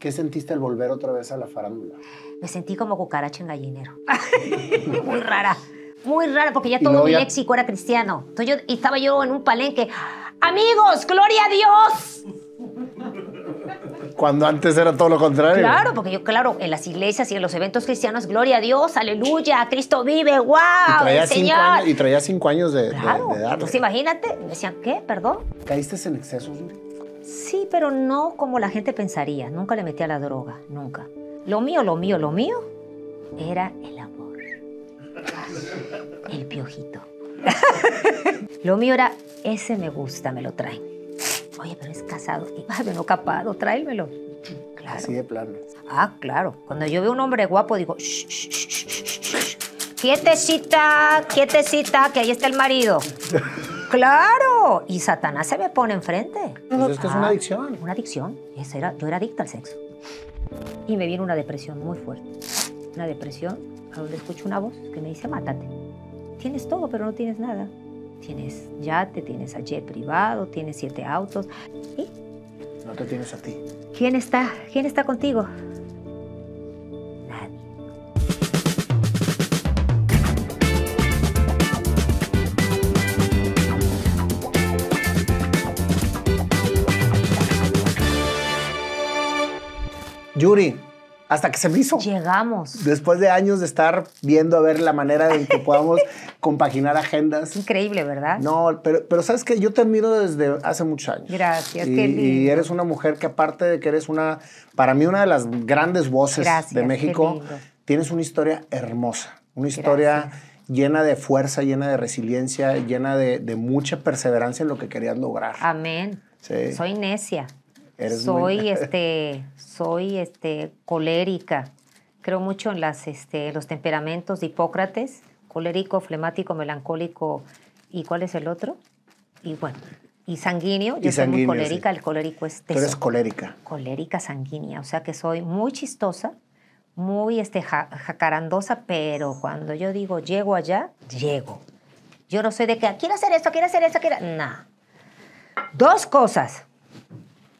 ¿Qué sentiste al volver otra vez a la farándula? Me sentí como cucaracha en gallinero. muy rara, muy rara, porque ya todo mi era cristiano. Entonces yo, estaba yo en un palenque. Amigos, gloria a Dios. Cuando antes era todo lo contrario. Claro, porque yo, claro, en las iglesias y en los eventos cristianos, gloria a Dios, aleluya, Cristo vive, wow, y traía y traía cinco años de, edad. Entonces imagínate, me decían, ¿qué? Perdón. ¿Caíste en exceso, Sí, pero no como la gente pensaría. Nunca le metí a la droga, nunca. Lo mío, lo mío, lo mío era el amor. El piojito. lo mío era, ese me gusta, me lo traen. Oye, pero es casado. no capado, tráemelo. Claro. Así de plano. Ah, claro. Cuando yo veo un hombre guapo, digo, shh, shh, shh, quietecita, quietecita, que ahí está el marido. Claro, y Satanás se me pone enfrente. Entonces, pues es es una ah, adicción. Una adicción. yo era adicta al sexo. Y me viene una depresión muy fuerte. Una depresión a donde escucho una voz que me dice, mátate. Tienes todo, pero no tienes nada. Tienes yate, tienes ayer privado, tienes siete autos. ¿Y? No te tienes a ti. ¿Quién está? ¿Quién está contigo? Yuri, hasta que se me hizo. Llegamos. Después de años de estar viendo a ver la manera en que podamos compaginar agendas. Increíble, ¿verdad? No, pero, pero sabes que yo te admiro desde hace muchos años. Gracias, qué lindo. Y eres una mujer que aparte de que eres una, para mí una de las grandes voces de México, tienes una historia hermosa, una historia... llena de fuerza, llena de resiliencia, llena de, mucha perseverancia en lo que querías lograr. Amén. Soy necia soy este, soy este colérica. Creo mucho en las, este, los temperamentos de Hipócrates, colérico, flemático, melancólico y ¿cuál es el otro? Y bueno, y sanguíneo. Yo soy muy colérica, el colérico es Tú eres colérica. Colérica sanguínea, o sea que soy muy chistosa, muy este, jacarandosa, pero cuando yo digo llego allá, llego. Yo no soy de qué quiero hacer esto, quiero hacer esto, quiero... No. Dos cosas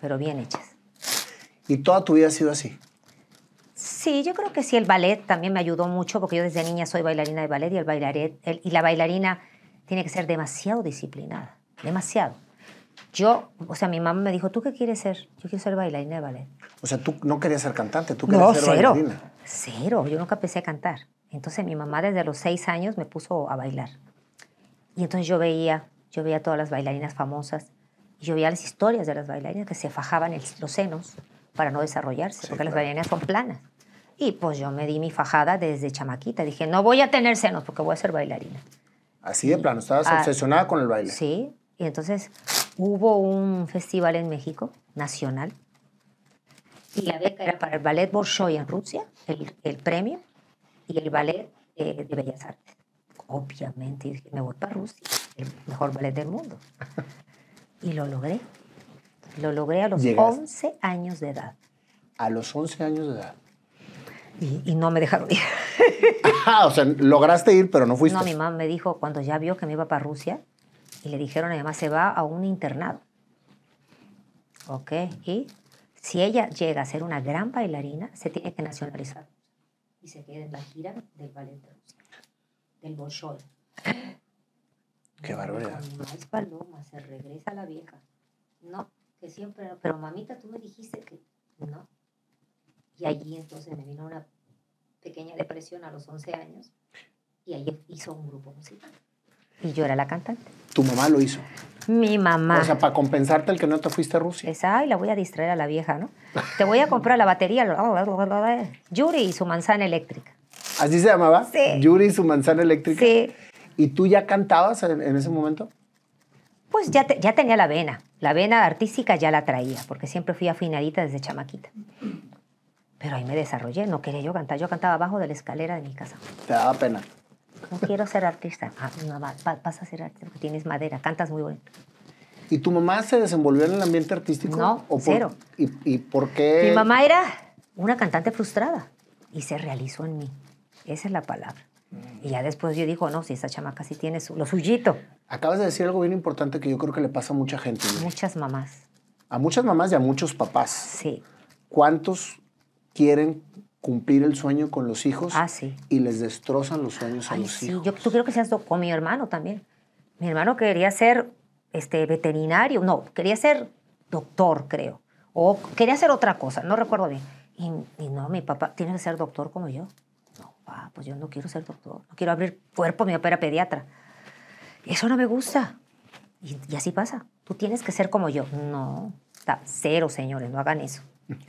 pero bien hechas. ¿Y toda tu vida ha sido así? Sí, yo creo que sí, el ballet también me ayudó mucho porque yo desde niña soy bailarina de ballet y, el y la bailarina tiene que ser demasiado disciplinada, demasiado. Yo, o sea, mi mamá me dijo, ¿tú qué quieres ser? Yo quiero ser bailarina de ballet. O sea, tú no querías ser cantante, tú querías ser bailarina. Cero, yo nunca empecé a cantar. Entonces mi mamá desde los seis años me puso a bailar. Y entonces yo veía, yo veía todas las bailarinas famosas yo veía las historias de las bailarinas que se fajaban los senos para no desarrollarse, porque las bailarinas son planas. Y pues yo me di mi fajada desde chamaquita. Dije, no voy a tener senos porque voy a ser bailarina. Así de plano, estabas ah, obsesionada con el baile. Sí, y entonces hubo un festival en México, nacional, y la beca era para el ballet Bolshoi en Rusia, el, el premio, y el ballet de, Bellas Artes. Obviamente, me voy para Rusia, el mejor ballet del mundo. Y lo logré. Lo logré a los 11 años de edad. A los 11 años de edad. Y, no me dejaron ir. Ah, o sea, lograste ir, pero no fuiste. No, mi mamá me dijo cuando ya vio que me iba para Rusia y le dijeron, además, se va a un internado. Ok, y si ella llega a ser una gran bailarina, se tiene que nacionalizar. Y se queda en la gira del ballet del Bolshoi. Qué barbaridad. paloma, se regresa la vieja. No, que siempre, pero mamita, tú me dijiste que no. Y allí entonces me vino una pequeña depresión a los 11 años y ahí hizo un grupo musical. Y yo era la cantante. ¿Tu mamá lo hizo? Mi mamá. O sea, para compensarte el que no te fuiste a Rusia. Esa, y la voy a distraer a la vieja, ¿no? te voy a comprar la batería. Yuri y su manzana eléctrica. ¿Así se llamaba? Sí. Yuri y su manzana eléctrica. Sí. ¿Y tú ya cantabas en, ese momento? Pues ya, ya tenía la vena. La vena artística ya la traía, porque siempre fui afinadita desde chamaquita. Pero ahí me desarrollé, no quería yo cantar. Yo cantaba abajo de la escalera de mi casa. Te daba pena. No quiero ser artista. Ah, no, vas a ser artista porque tienes madera, cantas muy bonito. ¿Y tu mamá se desenvolvió en el ambiente artístico? No, cero. ¿Y por qué? Mi mamá era una cantante frustrada y se realizó en mí. Esa es la palabra. Y ya después yo digo, no, si esa chamaca sí tiene su, lo suyito. Acabas de decir algo bien importante que yo creo que le pasa a mucha gente. Muchas mamás. A muchas mamás y a muchos papás. Sí. ¿Cuántos quieren cumplir el sueño con los hijos ah, sí. y les destrozan los sueños a los sí. hijos? Yo, tú creo que seas con mi hermano también. Mi hermano quería ser este, veterinario, no, quería ser doctor, creo. O quería hacer otra cosa, no recuerdo bien. y no, mi papá tiene que ser doctor como yo. Ah, pues yo no quiero ser doctor, no quiero abrir cuerpo, papá opera pediatra. Eso no me gusta. Y, así pasa. Tú tienes que ser como yo. No, está cero, señores, no hagan eso.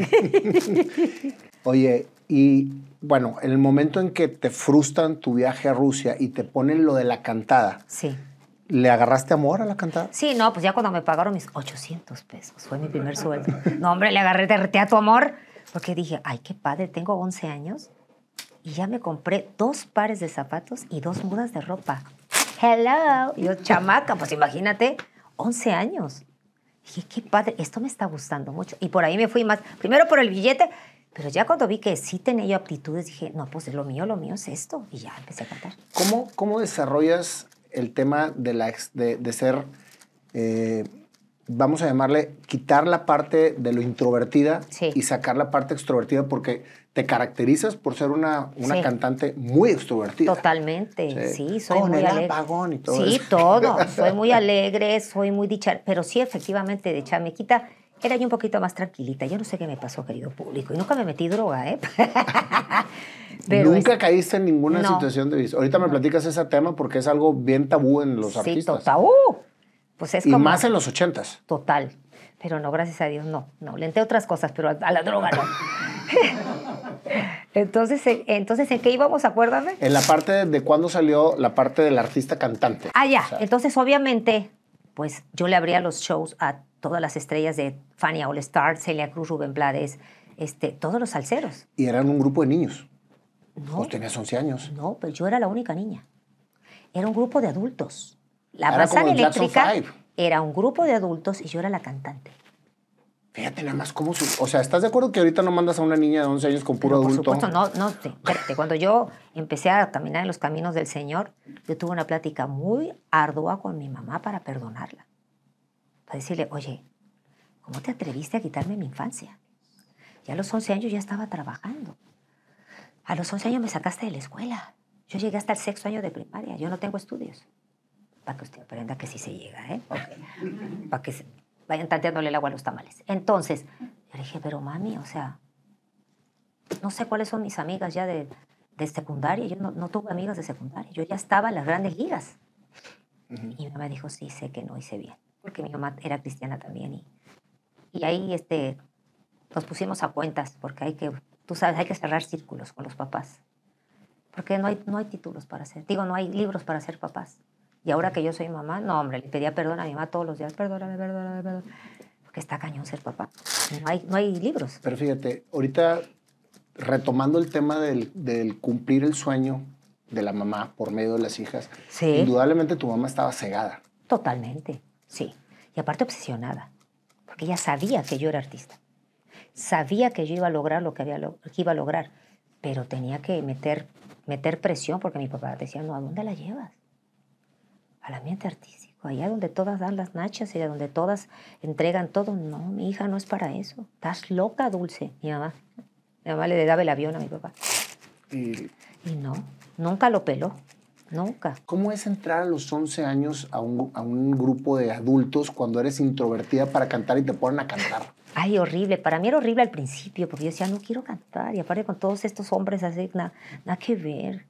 Oye, y bueno, en el momento en que te frustran tu viaje a Rusia y te ponen lo de la cantada. Sí. ¿Le agarraste amor a la cantada? Sí, no, pues ya cuando me pagaron mis 800 pesos, fue mi primer sueldo. No, hombre, le agarré, derreté a tu amor, porque dije, ay, qué padre, tengo 11 años y ya me compré dos pares de zapatos y dos mudas de ropa. Hello, yo chamaca, pues imagínate, 11 años. Dije, qué padre, esto me está gustando mucho. Y por ahí me fui más, primero por el billete, pero ya cuando vi que sí tenía yo aptitudes, dije, no, pues lo mío, lo mío es esto. Y ya empecé a cantar. ¿Cómo, desarrollas el tema de, la, ser eh, vamos a llamarle, quitar la parte de lo introvertida y sacar la parte extrovertida porque te caracterizas por ser una, una cantante muy extrovertida. Totalmente, sí, soy muy alegre. y todo sí, todo. Soy muy alegre, soy muy dicha, pero sí, efectivamente, de quita era yo un poquito más tranquilita. Yo no sé qué me pasó, querido público. Y nunca me metí droga, ¿eh? nunca caíste en ninguna situación de vicio. Ahorita me platicas ese tema porque es algo bien tabú en los artistas. Sí, tabú. Pues es y más en los ochentas. Total. Pero no, gracias a Dios, no. No, le entré otras cosas, pero a la droga no. Entonces, entonces, ¿en qué íbamos? Acuérdame. En la parte de, cuándo salió la parte del artista cantante. Ah, ya. entonces, obviamente, pues yo le abría los shows a todas las estrellas de Fanny All Stars, Celia Cruz, Rubén Blades, este, todos los salseros. ¿Y eran un grupo de niños? No. ¿Vos tenías 11 años? No, pero yo era la única niña. Era un grupo de adultos. La eléctrica era un grupo de adultos y yo era la cantante. Fíjate nada más cómo... o sea, ¿estás de acuerdo que ahorita no mandas a una niña de 11 años con puro adulto? Por supuesto, no, no, espérate. Cuando yo empecé a caminar en los caminos del Señor, yo tuve una plática muy ardua con mi mamá para perdonarla. Para decirle, oye, ¿cómo te atreviste a quitarme mi infancia? Ya a los 11 años ya estaba trabajando. A los 11 años me sacaste de la escuela. Yo llegué hasta el sexto año de primaria. Yo no tengo estudios que usted aprenda que sí se llega, ¿eh? Para que vayan tanteándole el agua a los tamales. Entonces, yo le dije, pero mami, o sea, no sé cuáles son mis amigas ya de, de secundaria, yo no, tuve amigas de secundaria, yo ya estaba en las grandes ligas. Y mi mamá dijo, sí, sé que no hice bien, porque mi mamá era cristiana también. Y, y ahí este, nos pusimos a cuentas, porque hay que, tú sabes, hay que cerrar círculos con los papás, porque no hay, no hay títulos para hacer, digo, no hay libros para ser papás. Y ahora que yo soy mamá, no, hombre, le pedía perdón a mi mamá todos los días, perdóname, perdóname, perdóname. Porque está cañón ser papá. No hay, libros. Pero fíjate, ahorita retomando el tema del, del cumplir el sueño de la mamá por medio de las hijas, sí. indudablemente tu mamá estaba cegada. Totalmente, sí. Y aparte obsesionada, porque ella sabía que yo era artista. Sabía que yo iba a lograr lo que, había, iba a lograr, pero tenía que meter, meter presión porque mi papá decía, no, ¿a dónde la llevas? al ambiente artístico, allá donde todas dan las nachas y donde todas entregan todo. No, mi hija no es para eso. Estás loca, Dulce, mi mamá. Mi mamá le daba el avión a mi papá. Y, no, nunca lo peló. Nunca. ¿Cómo es entrar a los 11 años a un, grupo de adultos cuando eres introvertida para cantar y te ponen a cantar? Ay, horrible. Para mí era horrible al principio, porque yo decía, no quiero cantar. Y aparte con todos estos hombres así, nada que ver.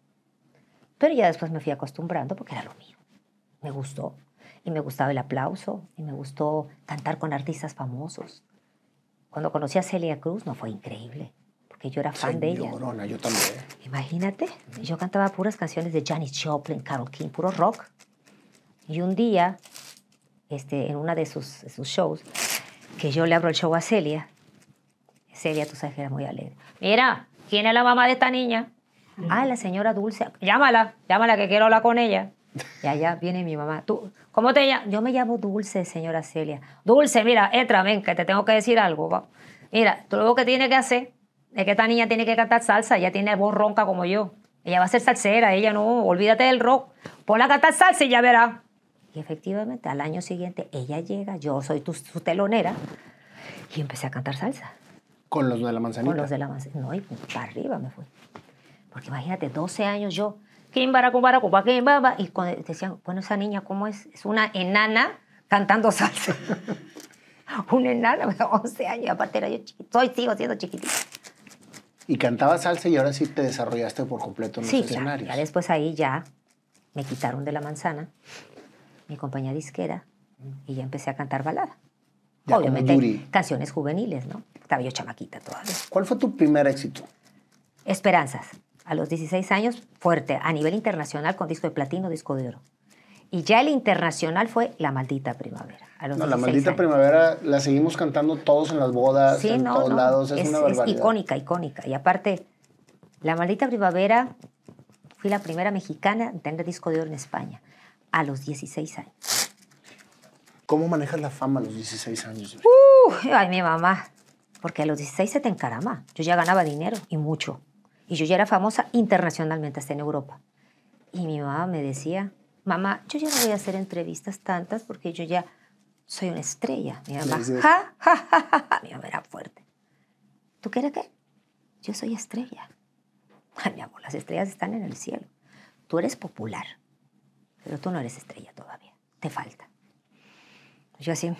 Pero ya después me fui acostumbrando porque era lo mío me gustó. Y me gustaba el aplauso, y me gustó cantar con artistas famosos. Cuando conocí a Celia Cruz, no fue increíble, porque yo era fan de ella. yo también. Imagínate, yo cantaba puras canciones de Janis Joplin, Carol King, puro rock. Y un día, este, en una de sus, sus shows, que yo le abro el show a Celia, Celia, tú sabes que era muy alegre. Mira, ¿quién es la mamá de esta niña? Ah, la señora Dulce. Llámala, llámala que quiero hablar con ella. Y allá viene mi mamá. ¿Tú, ¿Cómo te llamas? Yo me llamo Dulce, señora Celia. Dulce, mira, entra, ven, que te tengo que decir algo. Mira, tú lo que tiene que hacer es que esta niña tiene que cantar salsa. Ella tiene voz ronca como yo. Ella va a ser salsera, ella no, olvídate del rock. Ponla a cantar salsa y ya verá. Y efectivamente, al año siguiente, ella llega, yo soy tu, su telonera, y empecé a cantar salsa. ¿Con los de la manzanita? Con los de la manzanita. No, y para arriba me fui. Porque imagínate, 12 años yo y cuando decían, bueno, esa niña, ¿cómo es? Es una enana cantando salsa. una enana, 11 años, aparte era yo Soy, sigo siendo chiquitita. Y cantaba salsa y ahora sí te desarrollaste por completo en los escenarios. ya después ahí ya me quitaron de la manzana mi compañía disquera y ya empecé a cantar balada. Obviamente, canciones juveniles, ¿no? Estaba yo chamaquita todavía. ¿Cuál fue tu primer éxito? Esperanzas a los 16 años fuerte a nivel internacional con disco de platino, disco de oro. Y ya el internacional fue La Maldita Primavera. La Maldita Primavera la seguimos cantando todos en las bodas, en todos lados, es, icónica, icónica. Y aparte, La Maldita Primavera fui la primera mexicana en tener disco de oro en España, a los 16 años. ¿Cómo manejas la fama a los 16 años? Uh, ay, mi mamá, porque a los 16 se te encarama. Yo ya ganaba dinero y mucho. Y yo ya era famosa internacionalmente, hasta en Europa. Y mi mamá me decía, mamá, yo ya no voy a hacer entrevistas tantas porque yo ya soy una estrella. Mi mamá, ja, ja, ja, ja, mi mamá era fuerte. ¿Tú crees qué? Yo soy estrella. Ay, mi amor, las estrellas están en el cielo. Tú eres popular, pero tú no eres estrella todavía. Te falta. Yo así,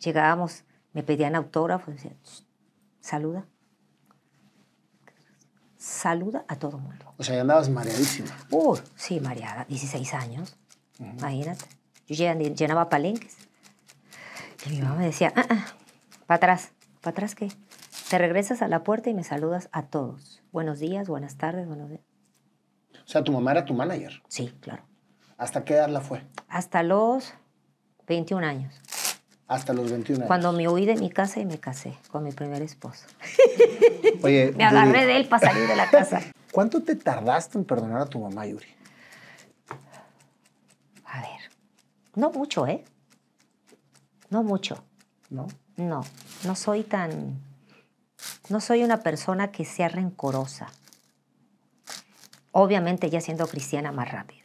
llegábamos, me pedían autógrafos, decía, saluda saluda a todo mundo. O sea, ya andabas mareadísima. Uh, sí, mareada, 16 años, imagínate. Yo llenaba palenques. Y mi mamá me decía, ah, ah para atrás, para atrás qué. Te regresas a la puerta y me saludas a todos. Buenos días, buenas tardes, buenos días. O sea, tu mamá era tu manager. Sí, claro. ¿Hasta qué edad la fue? Hasta los 21 años. Hasta los 21 años. Cuando me huí de mi casa y me casé con mi primer esposo. Oye, me agarré de él para salir de la casa. ¿Cuánto te tardaste en perdonar a tu mamá, Yuri? A ver, no mucho, ¿eh? No mucho. ¿No? No, no soy tan... No soy una persona que sea rencorosa. Obviamente ya siendo cristiana más rápido,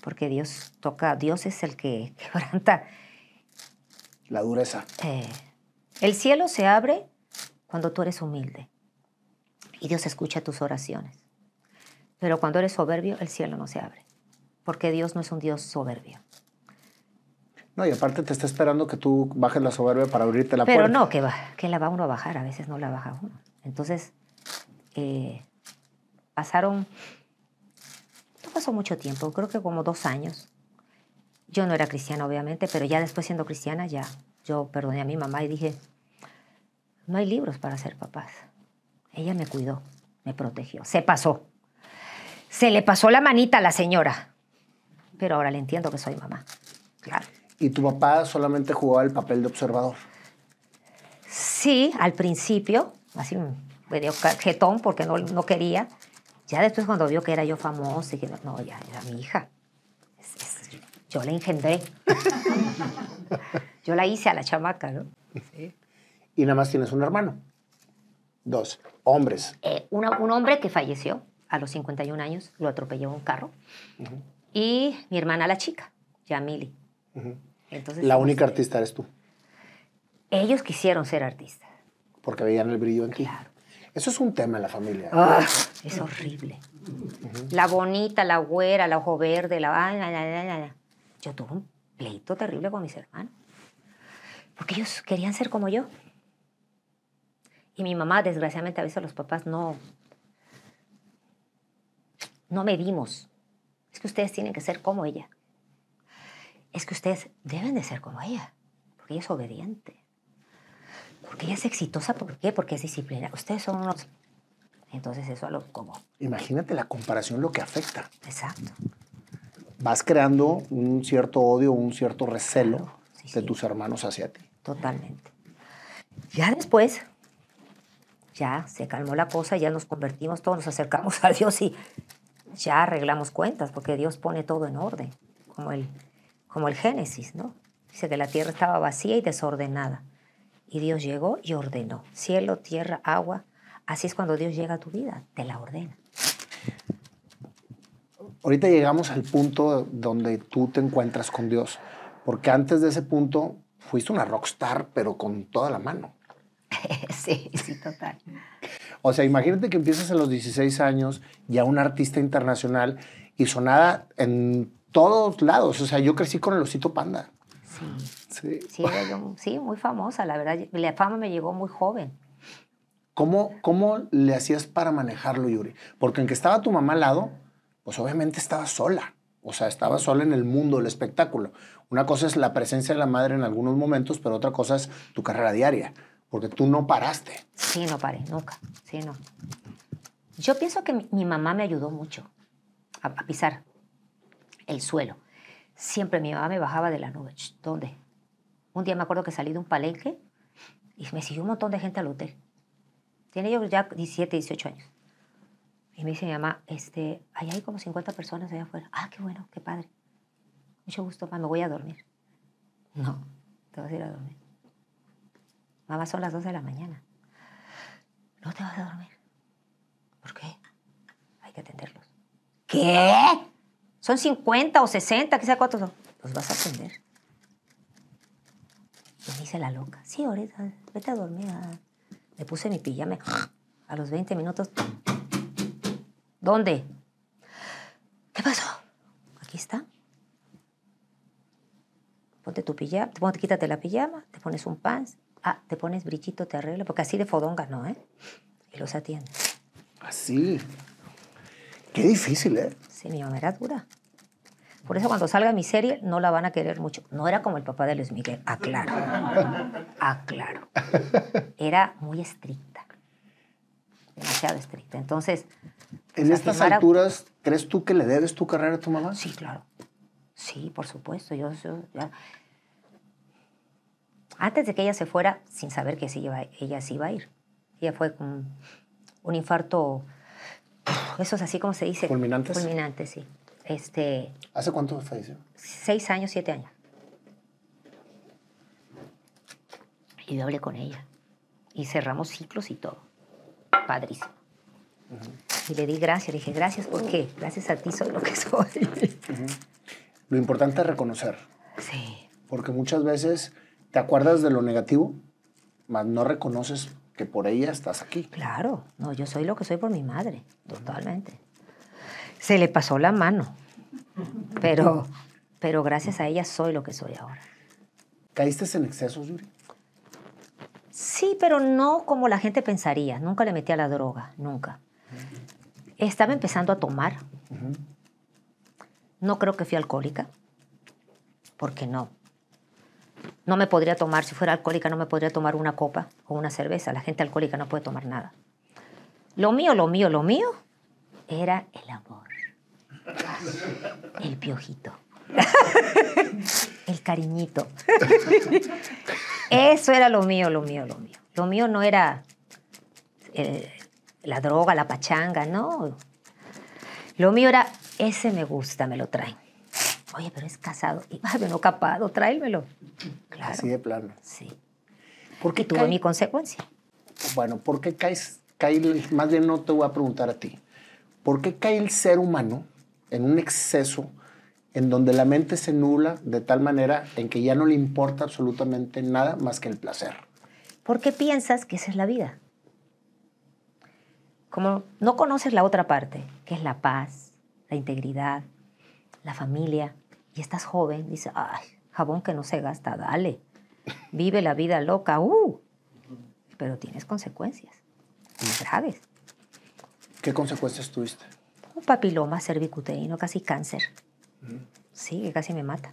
porque Dios toca, Dios es el que quebranta la dureza. El cielo se abre cuando tú eres humilde y Dios escucha tus oraciones. Pero cuando eres soberbio, el cielo no se abre, porque Dios no es un Dios soberbio. No, y aparte te está esperando que tú bajes la soberbia para abrirte la puerta. Pero no, que, va, que la va uno a bajar, a veces no la baja uno. Entonces, eh, pasaron, no pasó mucho tiempo, creo que como dos años, yo no era cristiana, obviamente, pero ya después siendo cristiana, ya yo perdoné a mi mamá y dije, no hay libros para ser papás. Ella me cuidó, me protegió, se pasó. Se le pasó la manita a la señora, pero ahora le entiendo que soy mamá. Claro. ¿Y tu papá solamente jugaba el papel de observador? Sí, al principio, así me dio jetón porque no, no quería. Ya después cuando vio que era yo famosa, dije, no, ya era mi hija yo la engendré. yo la hice a la chamaca, ¿no? Sí. Y nada más tienes un hermano. Dos hombres. Eh, un hombre que falleció a los 51 años, lo atropelló un carro. Y mi hermana, la chica, Yamili. Entonces, la este, única artista eres tú. Ellos quisieron ser artistas. Porque veían el brillo en claro. ti. Eso es un tema en la familia. Ah, es horrible. La bonita, la güera, la ojo verde, la yo tuve un pleito terrible con mis hermanos. Porque ellos querían ser como yo. Y mi mamá, desgraciadamente, a veces los papás no. No medimos. Es que ustedes tienen que ser como ella. Es que ustedes deben de ser como ella. Porque ella es obediente. Porque ella es exitosa. ¿Por qué? Porque es disciplina. Ustedes son unos. Entonces, eso a lo como. Imagínate la comparación, lo que afecta. Exacto vas creando un cierto odio, un cierto recelo de tus hermanos hacia ti. Totalmente. Ya después, ya se calmó la cosa, ya nos convertimos, todos nos acercamos a Dios y ya arreglamos cuentas, porque Dios pone todo en orden, como el, como el Génesis, ¿no? Dice que la tierra estaba vacía y desordenada. Y Dios llegó y ordenó. Cielo, tierra, agua. Así es cuando Dios llega a tu vida, te la ordena. Ahorita llegamos al punto donde tú te encuentras con Dios, porque antes de ese punto fuiste una rockstar, pero con toda la mano. Sí, sí, total. O sea, imagínate que empiezas a los 16 años ya un artista internacional y sonada en todos lados. O sea, yo crecí con el osito panda. Sí. Sí, sí, sí muy famosa, la verdad. La fama me llegó muy joven. ¿Cómo, ¿Cómo le hacías para manejarlo, Yuri? Porque en que estaba tu mamá al lado, pues obviamente estaba sola. O sea, estaba sola en el mundo del espectáculo. Una cosa es la presencia de la madre en algunos momentos, pero otra cosa es tu carrera diaria, porque tú no paraste. Sí, no paré, nunca. Sí, no. Yo pienso que mi, mamá me ayudó mucho a, pisar el suelo. Siempre mi mamá me bajaba de la nube. ¿Dónde? Un día me acuerdo que salí de un palenque y me siguió un montón de gente al hotel. Tiene yo ya 17, 18 años. Y me dice mi mamá, este, ahí hay como 50 personas allá afuera. Ah, qué bueno, qué padre. Mucho gusto, mamá, me voy a dormir. No, te vas a ir a dormir. Mamá, son las 2 de la mañana. No te vas a dormir. ¿Por qué? Hay que atenderlos. ¿Qué? Son 50 o 60, sea cuántos son. Los vas a atender. Me dice la loca, sí, ahorita, vete a dormir. Ah". Me puse mi pijama. A los 20 minutos ¿Dónde? ¿Qué pasó? Aquí está. Ponte tu pijama, te, quítate la pijama, te pones un pants, ah, te pones brichito, te arreglas, porque así de fodonga no, ¿eh? Y los atiende. Así. Qué difícil, ¿eh? Sí, mi mamá era dura. Por eso cuando salga mi serie no la van a querer mucho. No era como el papá de Luis Miguel, aclaro. Aclaro. Era muy estricto demasiado estricta. Entonces... Pues, ¿En estas alturas crees tú que le debes tu carrera a tu mamá? Sí, claro. Sí, por supuesto. Yo, Antes de que ella se fuera, sin saber que ella sí iba a ir. Ella fue con un infarto, eso es así como se dice. ¿Fulminantes? Fulminante, sí. Este, ¿Hace cuánto falleció? Seis años, siete años. Y yo hablé con ella. Y cerramos ciclos y todo. Padrísimo. Y le di gracias, le dije, gracias, ¿por qué? Gracias a ti soy lo que soy. Lo importante es reconocer. Sí. Porque muchas veces te acuerdas de lo negativo, mas no reconoces que por ella estás aquí. Claro, no, yo soy lo que soy por mi madre, totalmente. Se le pasó la mano, pero, pero gracias a ella soy lo que soy ahora. ¿Caíste en excesos, Yuri? Sí, pero no como la gente pensaría. Nunca le metí a la droga, nunca. Estaba empezando a tomar. No creo que fui alcohólica, porque no. No me podría tomar, si fuera alcohólica, no me podría tomar una copa o una cerveza. La gente alcohólica no puede tomar nada. Lo mío, lo mío, lo mío era el amor. El piojito. el cariñito. Eso era lo mío, lo mío, lo mío. Lo mío no era eh, la droga, la pachanga, no. Lo mío era, ese me gusta, me lo traen. Oye, pero es casado. Y, no capado, tráemelo. Claro. Así de plano. Sí. porque tuve mi consecuencia. Bueno, ¿por qué caes, cae, más bien no te voy a preguntar a ti, ¿por qué cae el ser humano en un exceso en donde la mente se nula de tal manera en que ya no le importa absolutamente nada más que el placer. ¿Por qué piensas que esa es la vida? Como no conoces la otra parte, que es la paz, la integridad, la familia, y estás joven, dices, ay, jabón que no se gasta, dale, vive la vida loca, uh, pero tienes consecuencias, graves. ¿Qué consecuencias tuviste? Un papiloma cervicuterino, casi cáncer. Sí, que casi me mata.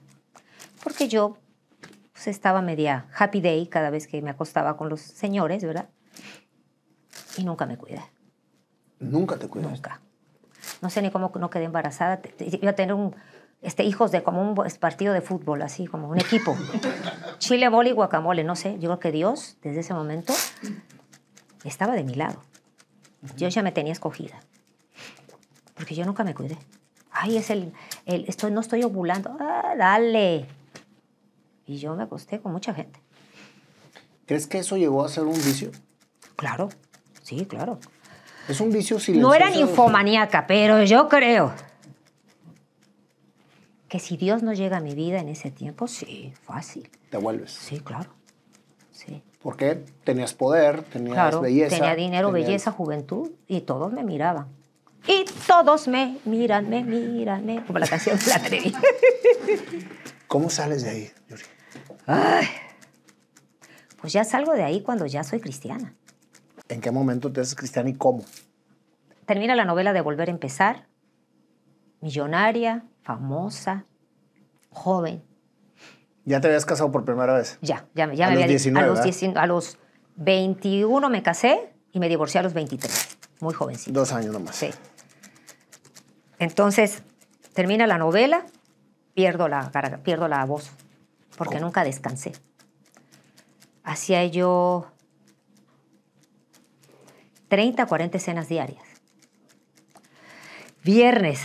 Porque yo pues, estaba media happy day cada vez que me acostaba con los señores, ¿verdad? Y nunca me cuidé. ¿Nunca te cuidé. Nunca. No sé ni cómo no quedé embarazada. Iba a tener un, este, hijos de como un partido de fútbol, así como un equipo. Chile, boli, guacamole, no sé. Yo creo que Dios, desde ese momento, estaba de mi lado. Yo ya me tenía escogida. Porque yo nunca me cuidé ay, es el, el no estoy ovulando, ah, dale. Y yo me acosté con mucha gente. ¿Crees que eso llegó a ser un vicio? Claro, sí, claro. Es un vicio silencioso. No era infomaníaca, pero yo creo que si Dios no llega a mi vida en ese tiempo, sí, fácil. Te vuelves. Sí, claro. Sí. Porque tenías poder, tenías belleza. Tenía dinero, belleza, juventud y todos me miraban. Y todos me miran, me miran, me... Como la canción La ¿Cómo sales de ahí, Yuri? pues ya salgo de ahí cuando ya soy cristiana. ¿En qué momento te haces cristiana y cómo? Termina la novela de Volver a Empezar. Millonaria, famosa, joven. ¿Ya te habías casado por primera vez? Ya, ya, ya me los había a los, 19, a los 21 me casé y me divorcié a los 23 muy jovencito. Dos años nomás. Sí. Entonces, termina la novela, pierdo la, pierdo la voz, porque nunca descansé. Hacía yo 30, 40 escenas diarias. Viernes,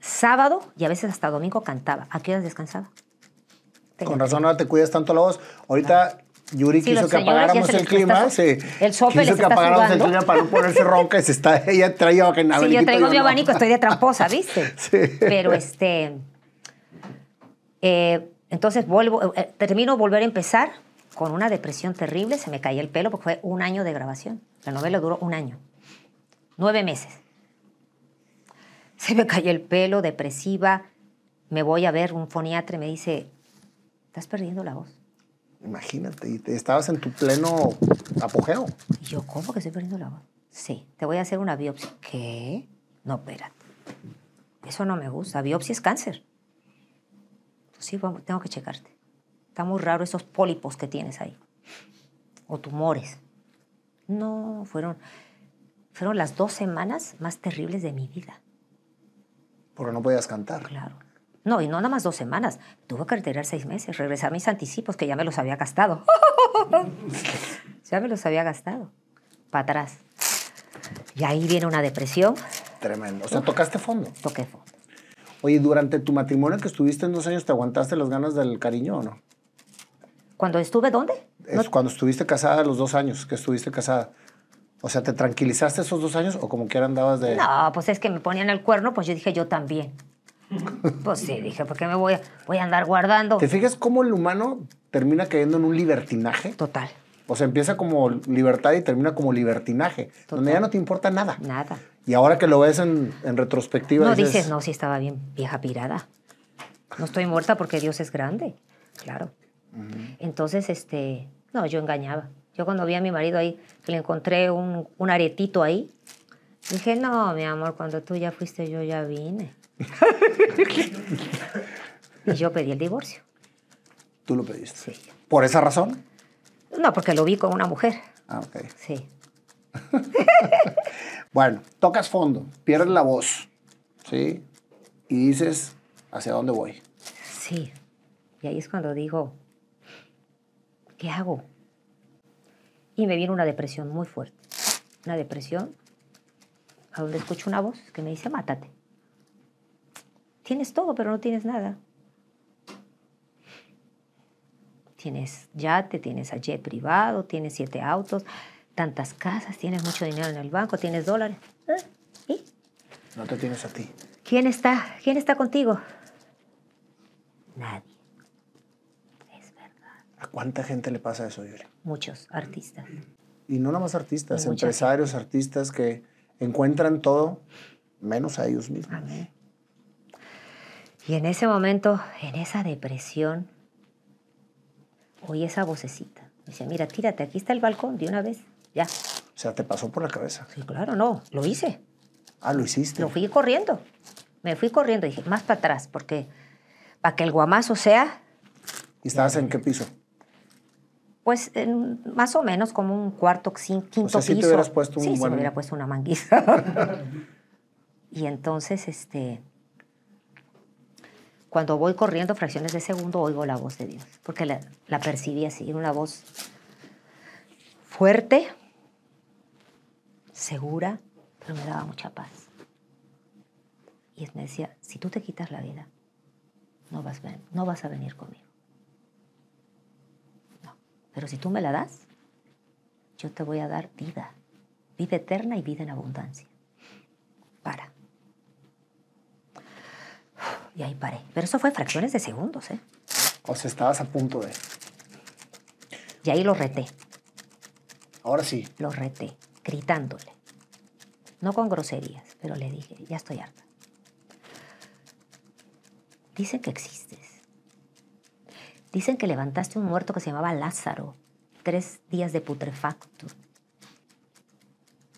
sábado y a veces hasta domingo cantaba. ¿A qué horas descansaba? Con razón ahora no te cuidas tanto la voz. Ahorita Yuri quiso que apagáramos el clima. sí. El sope quiso que apagáramos el clima para no ponerse ronca. Se está, ella traía Si Sí, yo traigo mi abanico, estoy de tramposa, ¿viste? Sí. Pero este. Eh, entonces vuelvo, eh, eh, termino volver a empezar con una depresión terrible. Se me caía el pelo porque fue un año de grabación. La novela duró un año. Nueve meses. Se me cayó el pelo, depresiva. Me voy a ver un foniatre y me dice: Estás perdiendo la voz Imagínate, y estabas en tu pleno apogeo. Y yo, ¿cómo que estoy perdiendo la voz? Sí, te voy a hacer una biopsia. ¿Qué? No, espérate. Eso no me gusta. Biopsia es cáncer. Pues sí, tengo que checarte. Está muy raro esos pólipos que tienes ahí. O tumores. No, fueron, fueron las dos semanas más terribles de mi vida. Porque no podías cantar. Claro. No, y no nada más dos semanas. Tuve que retirar seis meses, regresar mis anticipos, que ya me los había gastado. ya me los había gastado. Para atrás. Y ahí viene una depresión. Tremendo. O sea, tocaste fondo. Toqué fondo. Oye, durante tu matrimonio que estuviste en dos años, ¿te aguantaste las ganas del cariño o no? ¿Cuando estuve dónde? Cuando estuviste casada, los dos años que estuviste casada. O sea, ¿te tranquilizaste esos dos años o como que andabas de...? No, pues es que me ponían el cuerno, pues yo dije yo también. Pues sí, dije, ¿por qué me voy a, voy a andar guardando? ¿Te fijas cómo el humano termina cayendo en un libertinaje? Total. O sea, empieza como libertad y termina como libertinaje, donde ya no te importa nada. Nada. Y ahora que lo ves en, retrospectiva. No dices, no, si estaba bien vieja pirada. No estoy muerta porque Dios es grande. Claro. Entonces, este, no, yo engañaba. Yo cuando vi a mi marido ahí, que le encontré un, un aretito ahí, dije, no, mi amor, cuando tú ya fuiste, yo ya vine y yo pedí el divorcio. ¿Tú lo pediste? Sí. ¿Por esa razón? No, porque lo vi con una mujer. Ah, ok. Sí. bueno, tocas fondo, pierdes la voz, ¿sí? Y dices, ¿hacia dónde voy? Sí. Y ahí es cuando digo, ¿qué hago? Y me viene una depresión muy fuerte. Una depresión a donde escucho una voz que me dice, mátate. Tienes todo, pero no tienes nada. Tienes yate, tienes a jet privado, tienes siete autos, tantas casas, tienes mucho dinero en el banco, tienes dólares. ¿Eh? ¿Y? No te tienes a ti. ¿Quién está? ¿Quién está contigo? Nadie. Es verdad. ¿A cuánta gente le pasa eso, Yuri? Muchos artistas. Y no nada más artistas, empresarios, artistas que encuentran todo menos a ellos mismos. Y en ese momento, en esa depresión, oí esa vocecita. Dice, decía, mira, tírate, aquí está el balcón de una vez, ya. O sea, te pasó por la cabeza. Sí, claro, no, lo hice. Ah, lo hiciste. Lo fui corriendo. Me fui corriendo, dije, más para atrás, porque para que el guamazo sea. ¿Y estabas en qué piso? Pues en, más o menos como un cuarto, quinto o sea, piso. Si te hubieras puesto un sí, me hubiera puesto una manguita. y entonces, este, cuando voy corriendo fracciones de segundo oigo la voz de Dios, porque la, percibí así, era una voz fuerte, segura, pero me daba mucha paz. Y me decía, si tú te quitas la vida, no vas, no vas a venir conmigo. No, pero si tú me la das, yo te voy a dar vida, vida eterna y vida en abundancia. Y ahí paré. Pero eso fue fracciones de segundos, ¿eh? O sea, estabas a punto de. Y ahí lo reté. Ahora sí. Lo reté, gritándole. No con groserías, pero le dije, ya estoy harta. Dicen que existes. Dicen que levantaste un muerto que se llamaba Lázaro. Tres días de putrefacto.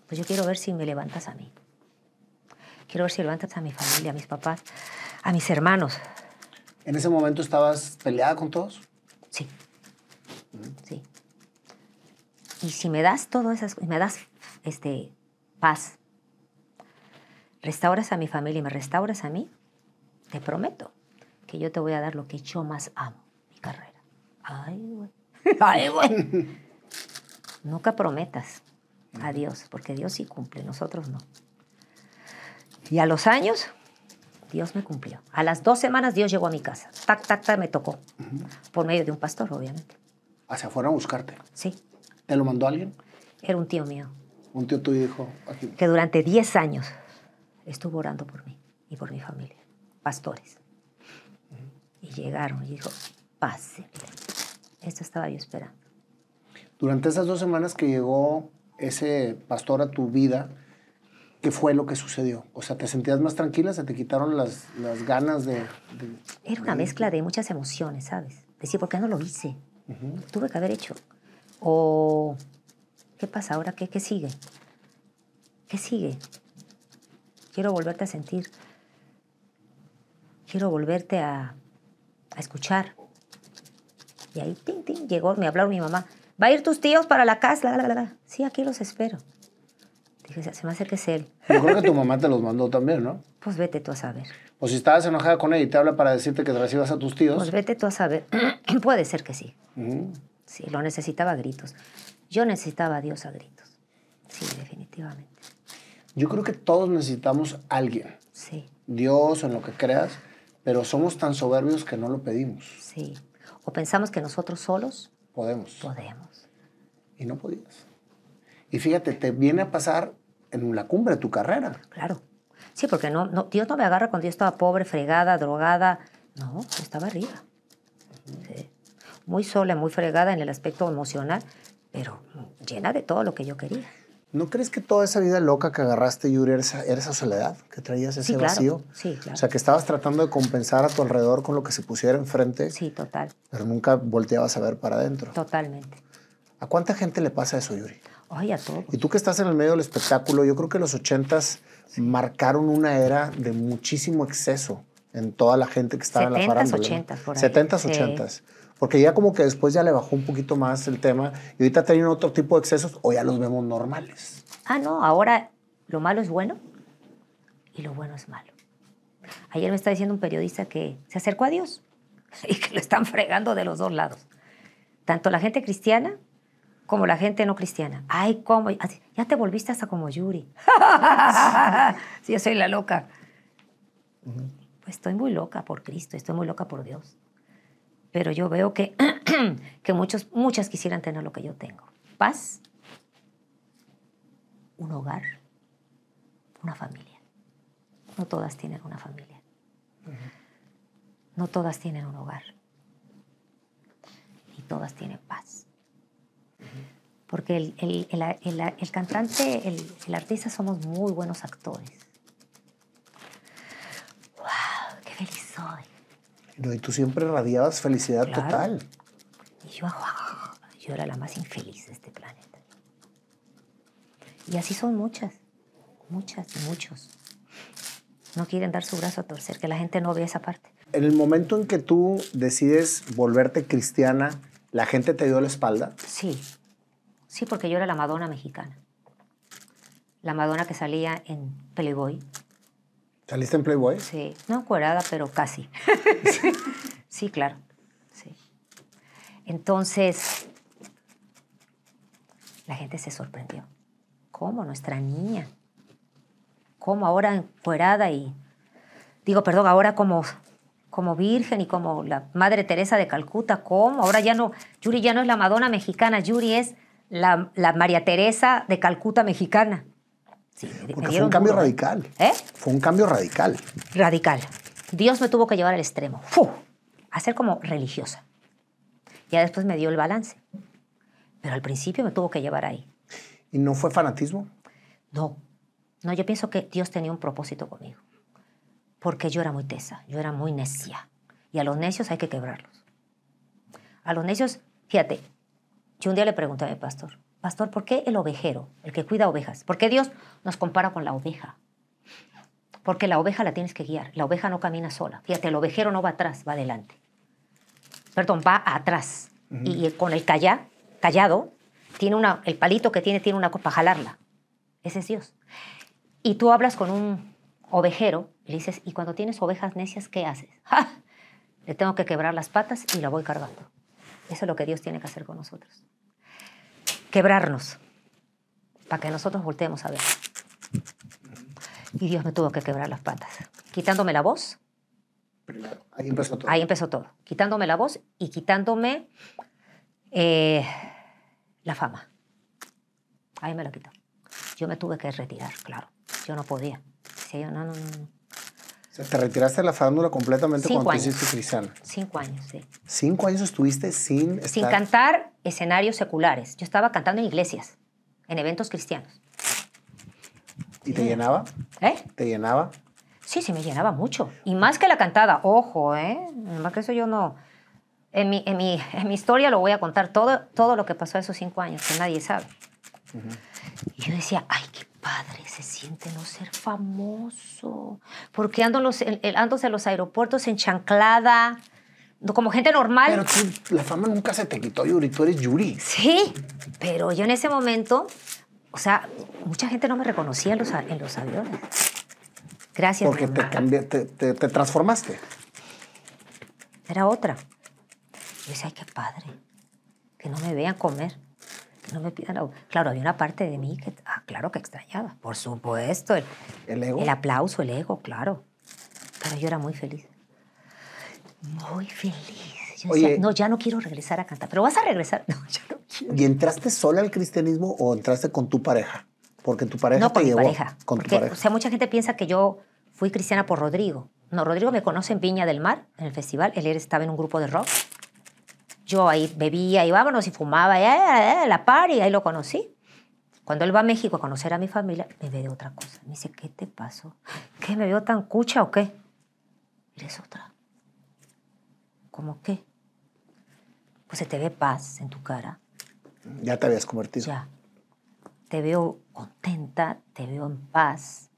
Pues yo quiero ver si me levantas a mí. Quiero ver si levantas a mi familia, a mis papás, a mis hermanos. ¿En ese momento estabas peleada con todos? Sí. Sí. Y si me das todas esas, me das este, paz, restauras a mi familia y me restauras a mí, te prometo que yo te voy a dar lo que yo más amo, mi carrera. Ay, güey. Ay, güey. Nunca prometas a Dios, porque Dios sí cumple, nosotros no. Y a los años Dios me cumplió. A las dos semanas Dios llegó a mi casa. Tac, tac, tac, me tocó. Por medio de un pastor, obviamente. ¿Hacia ah, afuera a buscarte? Sí. ¿Te lo mandó alguien? Era un tío mío. Un tío tuyo hijo. Que durante 10 años estuvo orando por mí y por mi familia. Pastores. Y llegaron y dijo, pase. Esto estaba yo esperando. Durante esas dos semanas que llegó ese pastor a tu vida, qué fue lo que sucedió. O sea, ¿te sentías más tranquila? ¿Se te quitaron las, las ganas de, Era una mezcla de muchas emociones, ¿sabes? Decir, ¿por qué no lo hice? Tuve que haber hecho. O, ¿qué pasa ahora? ¿Qué, ¿Qué sigue? ¿Qué sigue? Quiero volverte a sentir. Quiero volverte a, a escuchar. Y ahí, ting, ting, llegó, me hablaron mi mamá. ¿Va a ir tus tíos para la casa? La, la, la, sí, aquí los espero. Dije, se me hace que él. Yo creo que tu mamá te los mandó también, ¿no? Pues vete tú a saber. O si estabas enojada con ella y te habla para decirte que te recibas a tus tíos. Pues vete tú a saber. Puede ser que sí. Sí, lo necesitaba a gritos. Yo necesitaba a Dios a gritos. Sí, definitivamente. Yo creo que todos necesitamos a alguien. Sí. Dios, en lo que creas, pero somos tan soberbios que no lo pedimos. Sí. O pensamos que nosotros solos podemos. Podemos. Y no podías. Y fíjate, te viene a pasar en la cumbre de tu carrera. Claro. Sí, porque no, Dios no me agarra cuando yo estaba pobre, fregada, drogada. No, estaba arriba. Muy sola, muy fregada en el aspecto emocional, pero llena de todo lo que yo quería. ¿No crees que toda esa vida loca que agarraste, Yuri, era esa, esa soledad que traías, ese vacío? Sí, claro. O sea, que estabas tratando de compensar a tu alrededor con lo que se pusiera enfrente. Sí, total. Pero nunca volteabas a ver para adentro. Totalmente. ¿A cuánta gente le pasa eso, Yuri? a todos. Y tú que estás en el medio del espectáculo, yo creo que los ochentas marcaron una era de muchísimo exceso en toda la gente que estaba en la farándula. 70s, 80s, por 70s, 80s. Porque ya como que después ya le bajó un poquito más el tema y ahorita tienen otro tipo de excesos o ya los vemos normales. Ah, no, ahora lo malo es bueno y lo bueno es malo. Ayer me está diciendo un periodista que se acercó a Dios y que lo están fregando de los dos lados. Tanto la gente cristiana como la gente no cristiana. Ay, ¿cómo? Ya te volviste hasta como Yuri. si yo soy la loca. Pues estoy muy loca por Cristo, estoy muy loca por Dios. Pero yo veo que, que muchos, muchas quisieran tener lo que yo tengo. Paz, un hogar, una familia. No todas tienen una familia. No todas tienen un hogar. Y todas tienen paz. Porque el, cantante, el, artista, somos muy buenos actores. ¡Wow! ¡Qué feliz soy! y tú siempre radiabas felicidad total. Y yo, yo era la más infeliz de este planeta. Y así son muchas, muchas, muchos. No quieren dar su brazo a torcer, que la gente no vea esa parte. En el momento en que tú decides volverte cristiana, ¿La gente te dio la espalda? Sí, sí, porque yo era la Madonna mexicana. La Madonna que salía en Playboy. ¿Saliste en Playboy? Sí, no encuerada, pero casi. sí, claro. Sí. Entonces, la gente se sorprendió. ¿Cómo? Nuestra niña. ¿Cómo ahora encuerada y... Digo, perdón, ahora como como virgen y como la Madre Teresa de Calcuta, ¿cómo? Ahora ya no, Yuri ya no es la Madonna mexicana, Yuri es la, María Teresa de Calcuta mexicana. Porque fue un cambio ¿eh? radical. ¿Eh? Fue un cambio radical. Radical. Dios me tuvo que llevar al extremo. ¡Fu! A ser como religiosa. Ya después me dio el balance. Pero al principio me tuvo que llevar ahí. ¿Y no fue fanatismo? No. No, yo pienso que Dios tenía un propósito conmigo porque yo era muy tesa, yo era muy necia. Y a los necios hay que quebrarlos. A los necios, fíjate, yo un día le pregunté a pastor, pastor, ¿por qué el ovejero, el que cuida ovejas? ¿Por qué Dios nos compara con la oveja? Porque la oveja la tienes que guiar, la oveja no camina sola. Fíjate, el ovejero no va atrás, va adelante. Perdón, va atrás. y, con el callado, tiene una, el palito que tiene tiene una copa para jalarla. Ese es Dios. Y tú hablas con un ovejero, le dices, ¿y cuando tienes ovejas necias, qué haces? Le tengo que quebrar las patas y la voy cargando. Eso es lo que Dios tiene que hacer con nosotros. Quebrarnos, para que nosotros volteemos a ver. Y Dios me tuvo que quebrar las patas, quitándome la voz. ahí empezó todo. Ahí empezó todo, quitándome la voz y quitándome eh, la fama. Ahí me lo quitó. Yo me tuve que retirar, claro. Yo no podía yo, no, no, no. te retiraste de la farándula completamente cuando años. hiciste Cinco años, sí. Cinco años estuviste sin. Sin cantar escenarios seculares. Yo estaba cantando en iglesias, en eventos cristianos. ¿Y te llenaba? ¿Eh? ¿Te llenaba? Sí, sí, me llenaba mucho. Y más que la cantada, ojo, ¿eh? Más que eso yo no. En mi, en mi, historia lo voy a contar todo, todo lo que pasó esos cinco años, que nadie sabe. Y yo decía, ay, qué padre se siente no ser famoso? Porque ando, los, en los aeropuertos enchanclada, chanclada, como gente normal. Pero tú, la fama nunca se te quitó, Yuri, tú eres Yuri. Sí, pero yo en ese momento, o sea, mucha gente no me reconocía en los, aviones. Gracias. Porque te, te, transformaste. Era otra. Yo decía, ay, qué padre, que no me vean comer no me pidan Claro, había una parte de mí que, ah, claro que extrañaba, por supuesto. El, ¿El ego? El aplauso, el ego, claro. Pero yo era muy feliz. Muy feliz. no, ya no quiero regresar a cantar. Pero vas a regresar. No, ya no quiero. ¿Y entraste sola al cristianismo o entraste con tu pareja? Porque tu pareja te con tu pareja. O sea, mucha gente piensa que yo fui cristiana por Rodrigo. No, Rodrigo me conoce en Viña del Mar, en el festival. Él estaba en un grupo de rock. Yo ahí bebía y vámonos y fumaba, y, la par, y ahí lo conocí. Cuando él va a México a conocer a mi familia, me ve de otra cosa. Me dice, ¿qué te pasó? ¿Qué me veo tan cucha o qué? Eres otra. ¿Cómo qué? Pues se te ve paz en tu cara. Ya te habías convertido. Ya. Te veo contenta, te veo en paz.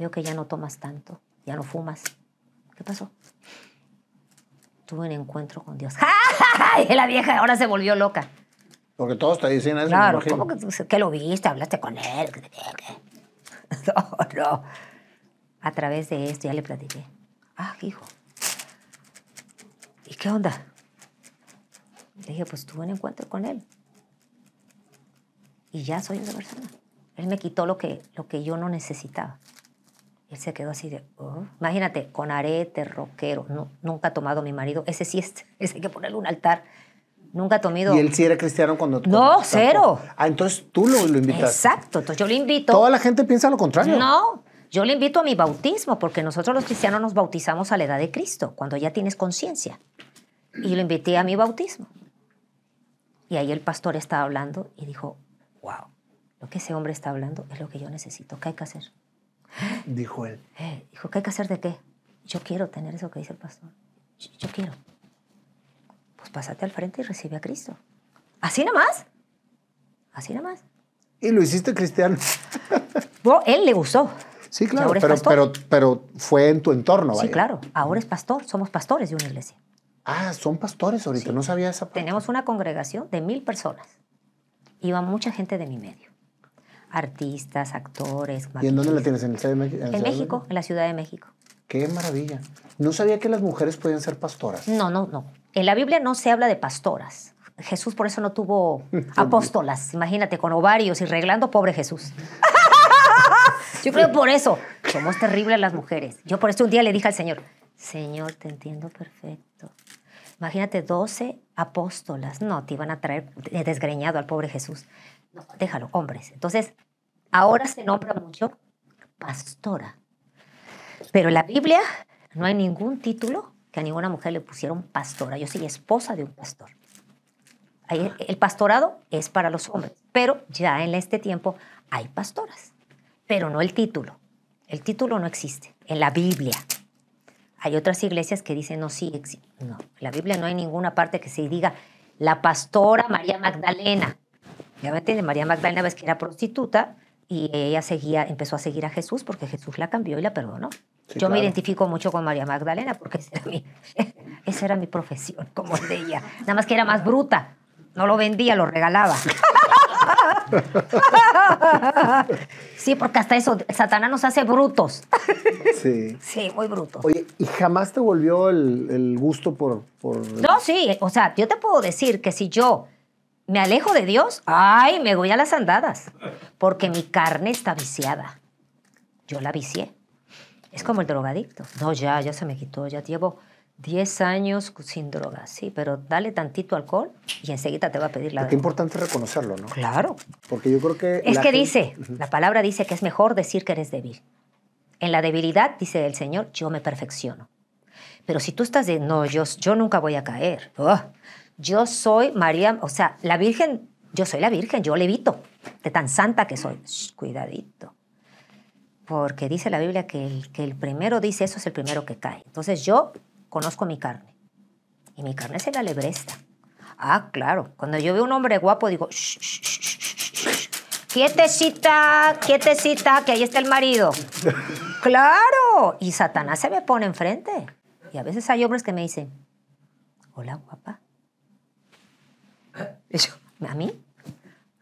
Veo que ya no tomas tanto, ya no fumas. ¿Qué pasó? tuve un encuentro con Dios. Y La vieja ahora se volvió loca. Porque todos te dicen eso. Claro, ¿cómo que, lo viste? Hablaste con él. No, no. A través de esto ya le platiqué. Ah, hijo. ¿Y qué onda? Le dije, pues tuve un encuentro con él. Y ya soy una persona. Él me quitó lo que, lo que yo no necesitaba se quedó así de, oh". imagínate, con arete, roquero. No, nunca ha tomado mi marido. Ese sí es, ese hay que ponerle un altar. Nunca ha tomado. ¿Y él sí era cristiano cuando tú? No, cero. Ah, entonces tú lo, lo invitaste. Exacto, entonces yo le invito. Toda la gente piensa lo contrario. No, yo le invito a mi bautismo, porque nosotros los cristianos nos bautizamos a la edad de Cristo, cuando ya tienes conciencia. Y lo invité a mi bautismo. Y ahí el pastor estaba hablando y dijo, wow, lo que ese hombre está hablando es lo que yo necesito. ¿Qué hay que hacer? Dijo él. dijo, ¿qué hay que hacer de qué? Yo quiero tener eso que dice el pastor. Yo, quiero. Pues pásate al frente y recibe a Cristo. Así nada más. Así nada más. Y lo hiciste cristiano. él le gustó. Sí, claro, pero, pero, pero, fue en tu entorno. Sí, claro. Ahora es pastor. Somos pastores de una iglesia. Ah, son pastores ahorita. No sabía esa Tenemos una congregación de mil personas. Iba mucha gente de mi medio artistas, actores. ¿Y en dónde la tienes? ¿En, el en, en México, en la Ciudad de México. Qué maravilla. No sabía que las mujeres podían ser pastoras. No, no, no. En la Biblia no se habla de pastoras. Jesús por eso no tuvo apóstolas. Imagínate, con ovarios y reglando, pobre Jesús. Yo creo por eso. Somos a las mujeres. Yo por eso un día le dije al Señor, Señor, te entiendo perfecto. Imagínate 12 apóstolas. No, te iban a traer desgreñado al pobre Jesús. No, déjalo, hombres. Entonces, Ahora se nombra mucho pastora. Pero en la Biblia no hay ningún título que a ninguna mujer le pusieron pastora. Yo soy esposa de un pastor. El pastorado es para los hombres, pero ya en este tiempo hay pastoras, pero no el título. El título no existe en la Biblia. Hay otras iglesias que dicen, no, sí, existe. no. En la Biblia no hay ninguna parte que se diga la pastora María Magdalena. Ya me de María Magdalena ves que era prostituta, y ella seguía, empezó a seguir a Jesús porque Jesús la cambió y la perdonó. Yo me identifico mucho con María Magdalena porque esa era, mi, profesión, como de ella. Nada más que era más bruta. No lo vendía, lo regalaba. Sí, porque hasta eso, Satanás nos hace brutos. Sí. Sí, muy brutos. Oye, ¿y jamás te volvió el, gusto por, por, No, sí, o sea, yo te puedo decir que si yo me alejo de Dios, ay, me voy a las andadas, porque mi carne está viciada. Yo la vicié. Es como el drogadicto. No, ya, ya se me quitó, ya llevo 10 años sin drogas, sí, pero dale tantito alcohol y enseguida te va a pedir la... es importante reconocerlo, ¿no? Claro. Porque yo creo que... Es que dice, la palabra dice que es mejor decir que eres débil. En la debilidad, dice el Señor, yo me perfecciono. Pero si tú estás de, no, yo, yo nunca voy a caer, oh, yo soy María, o sea, la Virgen, yo soy la Virgen, yo levito, de tan santa que soy. cuidadito. Porque dice la Biblia que el, que el primero dice eso es el primero que cae. Entonces yo conozco mi carne. Y mi carne es la lebresta. Ah, claro. Cuando yo veo un hombre guapo, digo, shh, shh, quietecita, quietecita, que ahí está el marido. claro. Y Satanás se me pone enfrente. Y a veces hay hombres que me dicen, hola guapa, ¿a mí?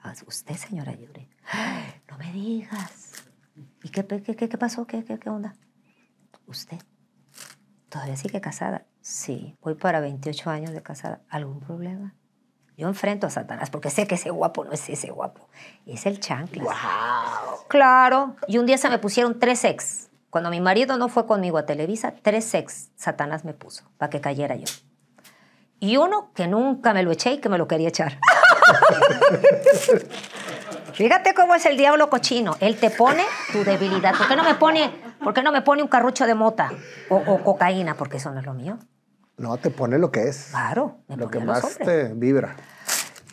A usted, señora Yuri. No me digas. ¿Y qué, qué, pasó? ¿Qué, onda? Usted. ¿Todavía sigue casada? Sí, voy para 28 años de casada. ¿Algún problema? Yo enfrento a Satanás porque sé que ese guapo no es ese guapo. Es el chancla. ¡Wow! Claro. Y un día se me pusieron tres ex. Cuando mi marido no fue conmigo a Televisa, tres ex Satanás me puso para que cayera yo y uno que nunca me lo eché y que me lo quería echar. Fíjate cómo es el diablo cochino. Él te pone tu debilidad. ¿Por qué no me pone, por no me pone un carrucho de mota o, cocaína? Porque eso no es lo mío. No, te pone lo que es. Claro, lo que más te vibra.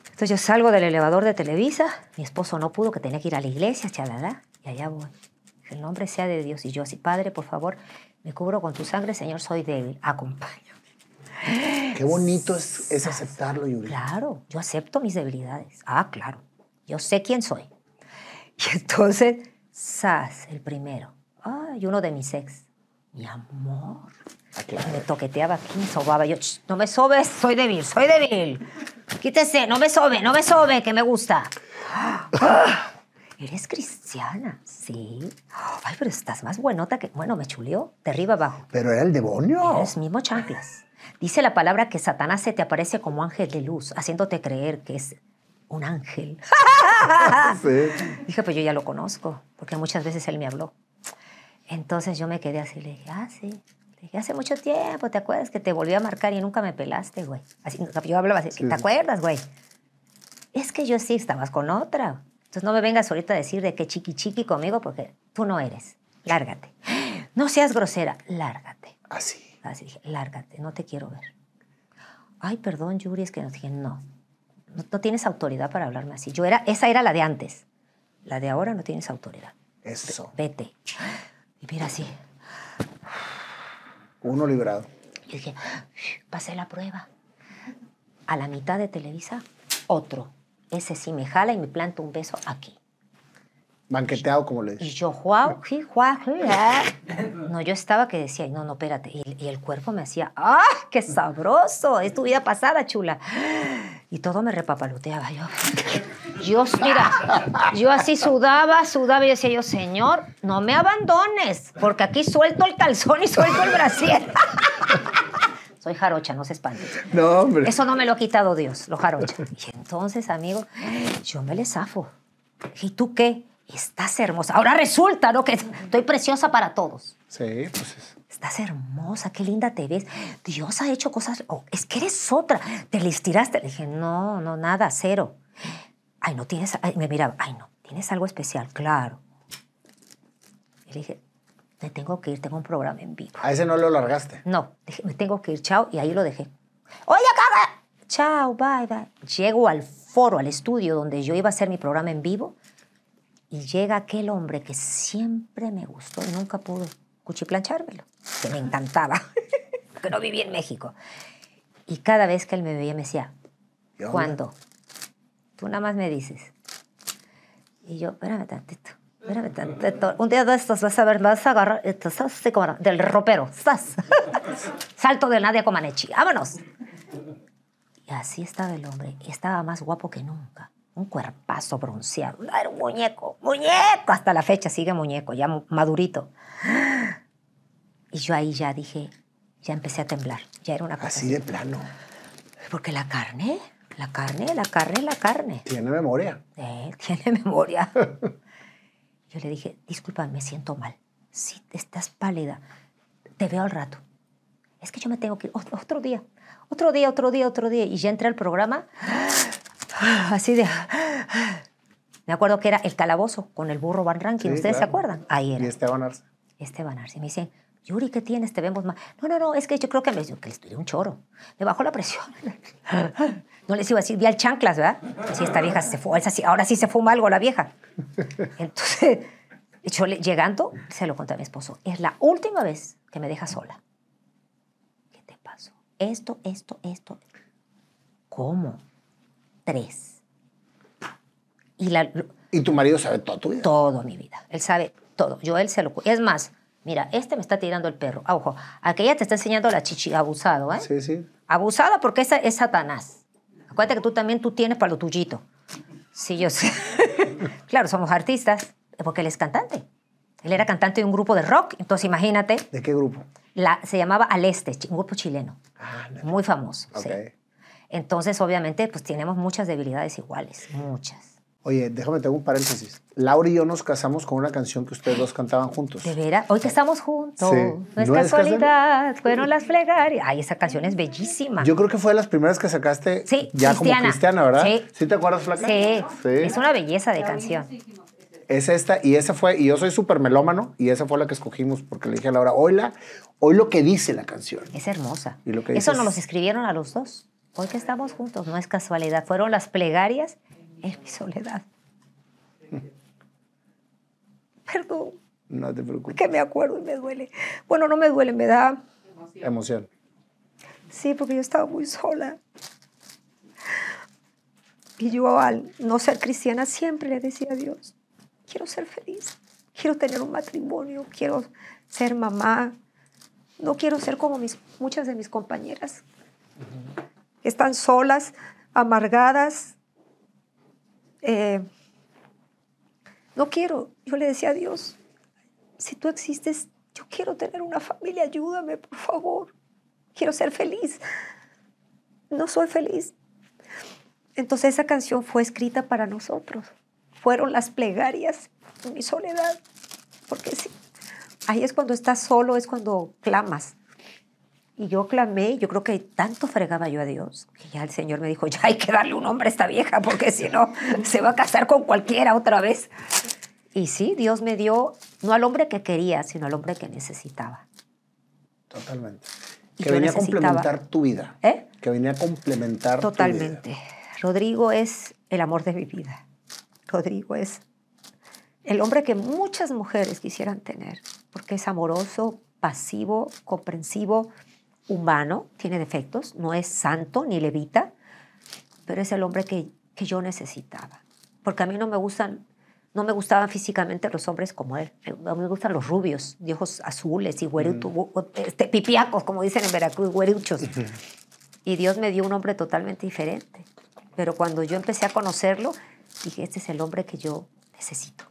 Entonces yo salgo del elevador de Televisa, mi esposo no pudo, que tenía que ir a la iglesia, chalada. y allá voy. Que El nombre sea de Dios y yo así, Padre, por favor, me cubro con tu sangre, Señor, soy débil, acompáñame. Qué bonito es, es aceptarlo, Yuri. Claro, yo acepto mis debilidades. Ah, claro. Yo sé quién soy. Y entonces, sas, el primero. Ay, uno de mis ex. Mi amor. Ah, me toqueteaba aquí, me sobaba. Yo, no me sobes, soy débil, soy débil. Quítese, no me sobe, no me sobe, que me gusta. Ah, eres cristiana, sí. Ay, pero estás más buenota que. Bueno, me chuleó, de arriba abajo. Pero era el demonio. es mismo chanclas. Dice la palabra que Satanás se te aparece como ángel de luz, haciéndote creer que es un ángel. Dije, pues yo ya lo conozco, porque muchas veces él me habló. Entonces yo me quedé así, le dije, ah, sí. Le dije, hace mucho tiempo, ¿te acuerdas que te volví a marcar y nunca me pelaste, güey? Así, yo hablaba así, ¿te acuerdas, güey? Es que yo sí estabas con otra. Entonces no me vengas ahorita a decir de que chiqui chiqui conmigo, porque tú no eres. Lárgate. No seas grosera, lárgate. Así. Así, lárgate, no te quiero ver. Ay, perdón, Yuri, es que no dije, no, no, tienes autoridad para hablarme así. Yo era, esa era la de antes. La de ahora no tienes autoridad. Eso. Vete. Y mira así. Uno librado. Y dije, pasé la prueba. A la mitad de Televisa, otro. Ese sí me jala y me planta un beso aquí. Banqueteado, como le Y Yo, guau. Ah". no, yo estaba que decía, no, no, espérate. Y, el cuerpo me hacía, ¡ah, qué sabroso! Es tu vida pasada, chula. Y todo me repapaloteaba. Yo, yo, mira, yo así sudaba, sudaba y decía yo, Señor, no me abandones, porque aquí suelto el calzón y suelto el brasier. Soy jarocha, no se espantes. No, hombre. Eso no me lo ha quitado Dios, lo jarocha. Y entonces, amigo, yo me le zafo. ¿Y tú qué? estás hermosa. Ahora resulta, ¿no? Que estoy preciosa para todos. Sí, pues es. Estás hermosa, qué linda te ves. Dios ha hecho cosas. Oh, es que eres otra. Te listiraste. Le dije, no, no, nada, cero. Ay, no tienes. me miraba, ay, no, tienes algo especial, claro. le dije, me tengo que ir, tengo un programa en vivo. ¿A ese no lo largaste? No, dije, me tengo que ir, chao, y ahí lo dejé. Oye, caga. Chao, bye, bye. Llego al foro, al estudio donde yo iba a hacer mi programa en vivo y llega aquel hombre que siempre me gustó y nunca pudo cuchiplanchármelo, que me encantaba, que no vivía en México. Y cada vez que él me veía me decía, ¿cuándo? Tú nada más me dices. Y yo, espérame tantito, espérame tantito. Un día de estos vas a ver, vas a agarrar, estás del ropero, estás. Salto de Nadia Comanechi, vámonos. Y así estaba el hombre, estaba más guapo que nunca un cuerpazo bronceado. Era un muñeco, muñeco. Hasta la fecha sigue muñeco, ya madurito. Y yo ahí ya dije, ya empecé a temblar. Ya era una cosa. Así, de plano. Porque la carne, la carne, la carne, la carne. Tiene memoria. Eh, tiene memoria. yo le dije, disculpa, me siento mal. Sí, estás pálida. Te veo al rato. Es que yo me tengo que ir. Otro día, otro día, otro día, otro día. Y ya entré al programa. así de... Me acuerdo que era el calabozo con el burro Van Rankin. ¿ustedes se acuerdan? Ahí era. Y Esteban Arce. Esteban Arce. Me dice Yuri, ¿qué tienes? Te vemos más No, no, no, es que yo creo que me que un choro. Me bajó la presión. No les iba a decir, vi al chanclas, ¿verdad? Pues sí, esta vieja se fue, ahora sí se fuma algo la vieja. Entonces, yo llegando, se lo conté a mi esposo, es la última vez que me deja sola. ¿Qué te pasó? Esto, esto, esto. ¿Cómo? tres. Y, la, ¿Y tu marido sabe todo tu vida? Todo mi vida. Él sabe todo. Yo él se lo... Es más, mira, este me está tirando el perro. Ah, ojo, aquella te está enseñando la chichi abusado, ¿eh? Sí, sí. Abusada porque esa es Satanás. Acuérdate que tú también tú tienes para lo tuyito. Sí, yo sé. claro, somos artistas, porque él es cantante. Él era cantante de un grupo de rock, entonces imagínate. ¿De qué grupo? La, se llamaba Al Este, un grupo chileno. Ah, Muy famoso. Okay. Entonces, obviamente, pues tenemos muchas debilidades iguales, muchas. Oye, déjame, tengo un paréntesis. Laura y yo nos casamos con una canción que ustedes dos cantaban juntos. De veras, hoy que estamos juntos. Sí. No, es casualidad, fueron las plegarias. Ay, esa canción es bellísima. Yo creo que fue de las primeras que sacaste sí, ya como cristiana, ¿verdad? Sí. ¿Sí te acuerdas, Flaca? Sí. Es una belleza de canción. Es esta, y esa fue, y yo soy súper melómano, y esa fue la que escogimos, porque le dije a Laura, hoy, hoy lo que dice la canción. Es hermosa. Y lo que ¿Eso nos escribieron a los dos? Hoy que estamos juntos, no es casualidad. Fueron las plegarias en mi soledad. Perdón. No te preocupes. Que me acuerdo y me duele. Bueno, no me duele, me da... Emoción. Sí, porque yo estaba muy sola. Y yo al no ser cristiana siempre le decía a Dios, quiero ser feliz, quiero tener un matrimonio, quiero ser mamá, no quiero ser como mis, muchas de mis compañeras. Están solas, amargadas. Eh, no quiero, yo le decía a Dios, si tú existes, yo quiero tener una familia, ayúdame, por favor. Quiero ser feliz. No soy feliz. Entonces esa canción fue escrita para nosotros. Fueron las plegarias, mi soledad, porque sí, ahí es cuando estás solo, es cuando clamas. Y yo clamé, yo creo que tanto fregaba yo a Dios, que ya el Señor me dijo, ya hay que darle un hombre a esta vieja, porque si no, se va a casar con cualquiera otra vez. Y sí, Dios me dio, no al hombre que quería, sino al hombre que necesitaba. Totalmente. que venía a complementar tu vida. ¿Eh? Que venía a complementar tu vida. Totalmente. Rodrigo es el amor de mi vida. Rodrigo es el hombre que muchas mujeres quisieran tener, porque es amoroso, pasivo, comprensivo, humano, tiene defectos, no es santo ni levita, pero es el hombre que, yo necesitaba. Porque a mí no me gustan, no me gustaban físicamente los hombres como él. A mí me gustan los rubios, de ojos azules y güeritos, mm. este, pipiacos, como dicen en Veracruz, güeruchos. y Dios me dio un hombre totalmente diferente. Pero cuando yo empecé a conocerlo, dije, este es el hombre que yo necesito.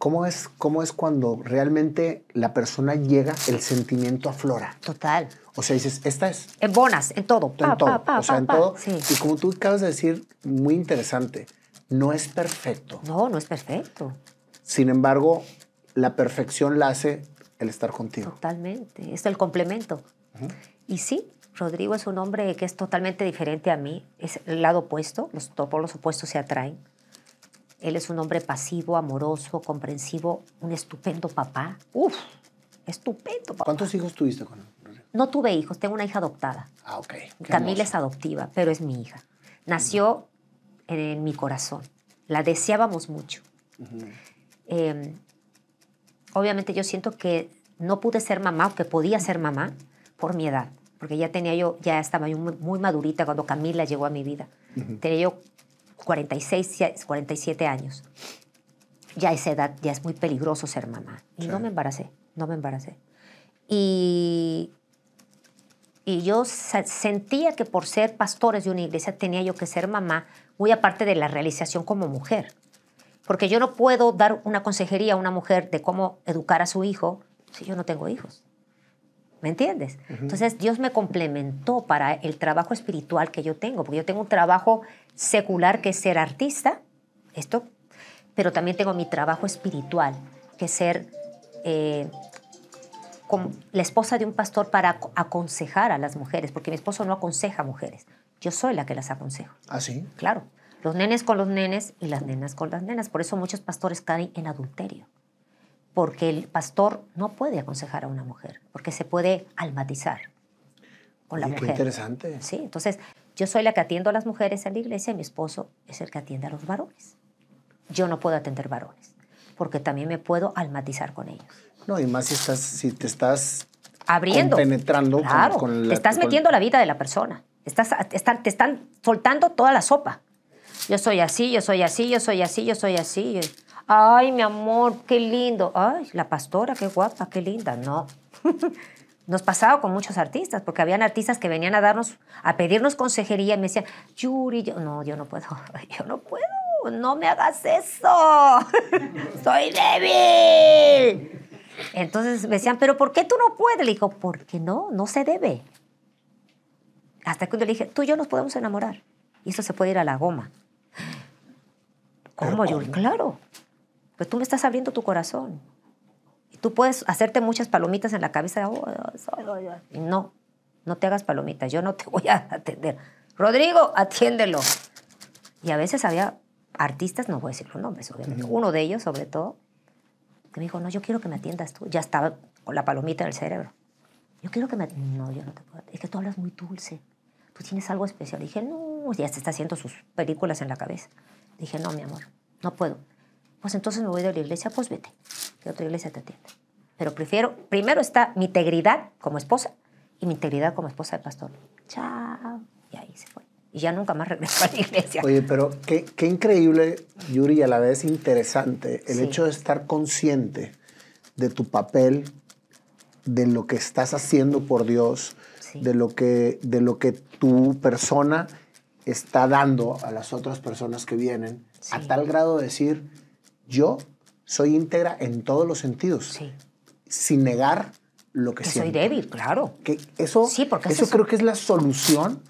¿Cómo es, ¿Cómo es cuando realmente la persona llega, el sentimiento aflora? Total. O sea, dices, esta es. En bonas, en todo. en todo. o sea, en todo. Y como tú acabas de decir, muy interesante, no es perfecto. No, no es perfecto. Sin embargo, la perfección la hace el estar contigo. Totalmente. Es el complemento. Y sí, Rodrigo es un hombre que es totalmente diferente a mí. Es el lado opuesto. Los, los opuestos se atraen él es un hombre pasivo, amoroso, comprensivo, un estupendo papá. Uf, estupendo papá. ¿Cuántos hijos tuviste con él? No tuve hijos, tengo una hija adoptada. Ah, ok. Camila es adoptiva, pero es mi hija. Nació en, mi corazón. La deseábamos mucho. Em, obviamente yo siento que no pude ser mamá o que podía ser mamá por mi edad, porque ya tenía yo, ya estaba muy, madurita cuando Camila llegó a mi vida. Tenía yo 46, 47 años. Ya a esa edad ya es muy peligroso ser mamá. Y no me embaracé, no me embaracé. Y, y yo sentía que por ser pastores de una iglesia tenía yo que ser mamá, muy aparte de la realización como mujer. Porque yo no puedo dar una consejería a una mujer de cómo educar a su hijo si yo no tengo hijos. ¿Me entiendes? Entonces Dios me complementó para el trabajo espiritual que yo tengo, porque yo tengo un trabajo secular que es ser artista, esto, pero también tengo mi trabajo espiritual, que es ser eh, con la esposa de un pastor para aconsejar a las mujeres, porque mi esposo no aconseja a mujeres, yo soy la que las aconsejo. ¿Ah, sí? Claro, los nenes con los nenes y las nenas con las nenas, por eso muchos pastores caen en adulterio porque el pastor no puede aconsejar a una mujer, porque se puede almatizar con la mujer. Qué interesante. Sí, entonces yo soy la que atiendo a las mujeres en la iglesia mi esposo es el que atiende a los varones. Yo no puedo atender varones, porque también me puedo almatizar con ellos. No, y más si, estás, si te estás abriendo, penetrando con, te estás metiendo la vida de la persona. Estás, te están soltando toda la sopa. Yo soy así, yo soy así, yo soy así, yo soy así. Ay, mi amor, qué lindo. Ay, la pastora, qué guapa, qué linda. No. Nos pasaba con muchos artistas, porque habían artistas que venían a darnos, a pedirnos consejería y me decían, Yuri, yo no, yo no puedo, yo no puedo, no me hagas eso, soy débil. Entonces me decían, pero ¿por qué tú no puedes? Le digo, porque no, no se debe. Hasta que yo le dije, tú y yo nos podemos enamorar. Y eso se puede ir a la goma. ¿Cómo, Yuri? Claro. Pues tú me estás abriendo tu corazón. Y tú puedes hacerte muchas palomitas en la cabeza. Oh, oh, oh, no, no te hagas palomitas. Yo no te voy a atender. Rodrigo, atiéndelo. Y a veces había artistas, no voy a decir los nombres, Uno de ellos, sobre todo, que me dijo, no, yo quiero que me atiendas tú. Ya estaba con la palomita en el cerebro. Yo quiero que me... No, yo no te puedo... Es que tú hablas muy dulce. Tú tienes algo especial. dije, no, ya se está haciendo sus películas en la cabeza. Dije, no, mi amor, no puedo. Pues entonces me voy de la iglesia, pues vete, que otra iglesia te atiende. Pero prefiero, primero está mi integridad como esposa y mi integridad como esposa de pastor. Chao. Y ahí se fue. Y ya nunca más regresó a la iglesia. Oye, pero qué, increíble, Yuri, y a la vez interesante, el hecho de estar consciente de tu papel, de lo que estás haciendo por Dios, de, lo que, de lo que tu persona está dando a las otras personas que vienen, a tal grado de decir, yo soy íntegra en todos los sentidos, sí. sin negar lo que, que soy débil, claro. Que eso sí, porque eso, creo que es la solución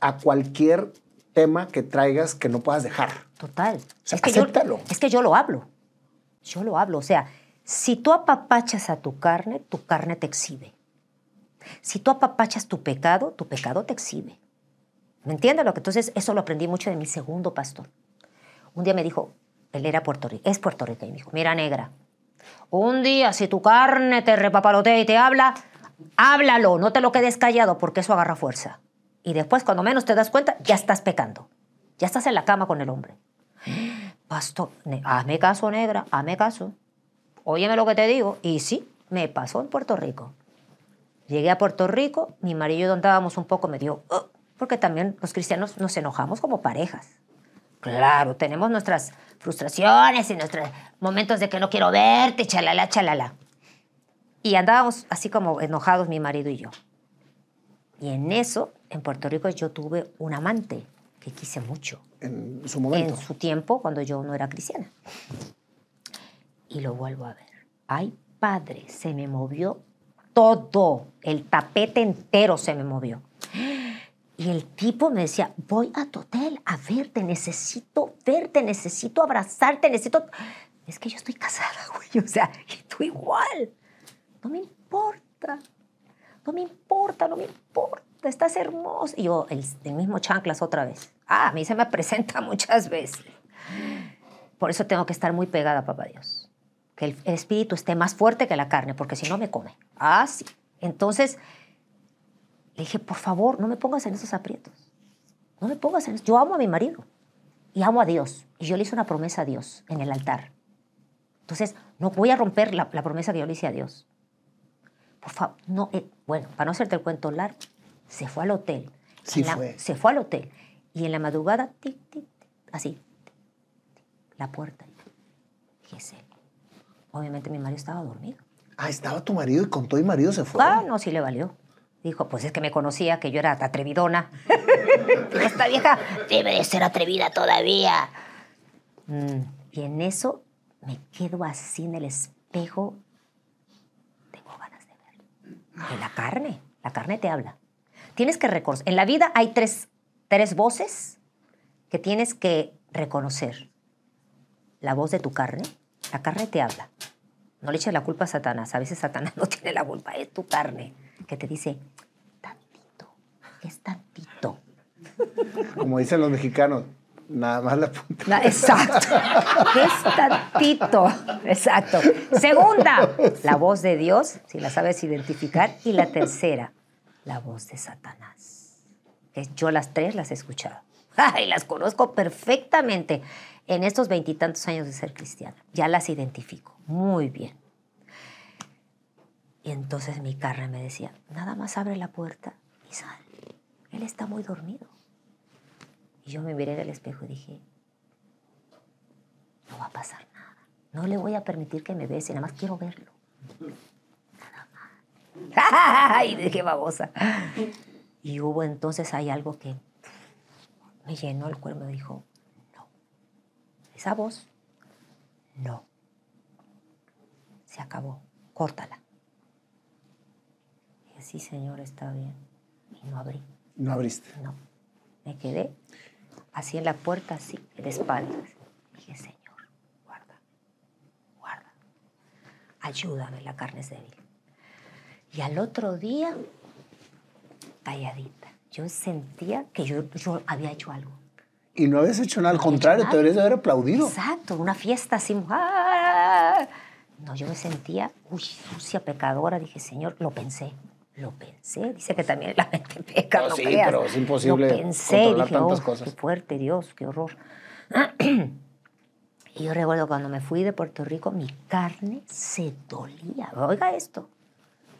a cualquier tema que traigas que no puedas dejar. Total. es que acéptalo. Yo, es que yo lo hablo. Yo lo hablo. O sea, si tú apapachas a tu carne, tu carne te exhibe. Si tú apapachas tu pecado, tu pecado te exhibe. ¿Me entiendes lo que? Entonces, eso lo aprendí mucho de mi segundo pastor. Un día me dijo, él era Rico, es Puerto puertorriqueño. Dijo, mira negra, un día si tu carne te repapalotea y te habla, háblalo, no te lo quedes callado porque eso agarra fuerza. Y después, cuando menos te das cuenta, ya estás pecando. Ya estás en la cama con el hombre. Pastor, hazme caso, negra, hazme caso. Óyeme lo que te digo. Y sí, me pasó en Puerto Rico. Llegué a Puerto Rico, mi marido y yo andábamos un poco, me dio, uh, porque también los cristianos nos enojamos como parejas. Claro, tenemos nuestras frustraciones y nuestros momentos de que no quiero verte, chalala, chalala. Y andábamos así como enojados mi marido y yo. Y en eso, en Puerto Rico, yo tuve un amante que quise mucho. En su momento. En su tiempo, cuando yo no era cristiana. Y lo vuelvo a ver. Ay, padre, se me movió todo. El tapete entero se me movió. Y el tipo me decía, voy a tu hotel a verte, necesito verte, necesito abrazarte, necesito... Es que yo estoy casada, güey, o sea, y tú igual. No me importa, no me importa, no me importa, estás hermoso. Y yo, el, mismo chanclas otra vez. Ah, a mí se me presenta muchas veces. Por eso tengo que estar muy pegada, papá Dios. Que el, el espíritu esté más fuerte que la carne, porque si no me come. Ah, sí. Entonces, le dije, por favor, no me pongas en esos aprietos. No me pongas en eso. Yo amo a mi marido y amo a Dios. Y yo le hice una promesa a Dios en el altar. Entonces, no voy a romper la, la promesa que yo le hice a Dios. Por favor, no. Eh, bueno, para no hacerte el cuento largo, se fue al hotel. Sí fue. Se fue al hotel. Y en la madrugada, así, la puerta. Y él. Obviamente mi marido estaba dormido. Ah, estaba tu marido y con todo mi marido se fue. Ah, no, sí le valió. Dijo, pues es que me conocía, que yo era atrevidona. Esta vieja debe de ser atrevida todavía. Mm, y en eso me quedo así en el espejo. Tengo ganas de ver. En la carne, la carne te habla. Tienes que reconocer. En la vida hay tres, tres voces que tienes que reconocer. La voz de tu carne, la carne te habla. No le eches la culpa a Satanás. A veces Satanás no tiene la culpa, es tu carne que te dice, es tantito. Como dicen los mexicanos, nada más la punta. exacto. Es tantito. Exacto. Segunda, la voz de Dios, si la sabes identificar. Y la tercera, la voz de Satanás. Eh, yo las tres las he escuchado. Y las conozco perfectamente en estos veintitantos años de ser cristiana. Ya las identifico muy bien. Y entonces mi carne me decía, nada más abre la puerta y sale. Él está muy dormido. Y yo me miré en el espejo y dije, no va a pasar nada. No le voy a permitir que me bese, nada más quiero verlo. Nada más. y dije babosa! Y hubo entonces hay algo que me llenó el cuerpo, me dijo, no. Esa voz, no. Se acabó, córtala. Y así, Señor, está bien. Y no abrí. No abriste. No. Me quedé así en la puerta, así, de espaldas. Dije, Señor, guarda, guarda. Ayúdame, la carne es débil. Y al otro día, calladita. Yo sentía que yo, había hecho algo. Y no habías hecho nada, al contrario, te deberías haber aplaudido. Exacto, una fiesta así. ¡ah! No, yo me sentía, uy, sucia, pecadora. Dije, Señor, lo pensé. Lo pensé, dice que también la mente peca, no, sí, creas. pero es imposible Lo pensé, dije, oh, Qué fuerte, Dios, qué horror. y yo recuerdo cuando me fui de Puerto Rico, mi carne se dolía. Oiga esto,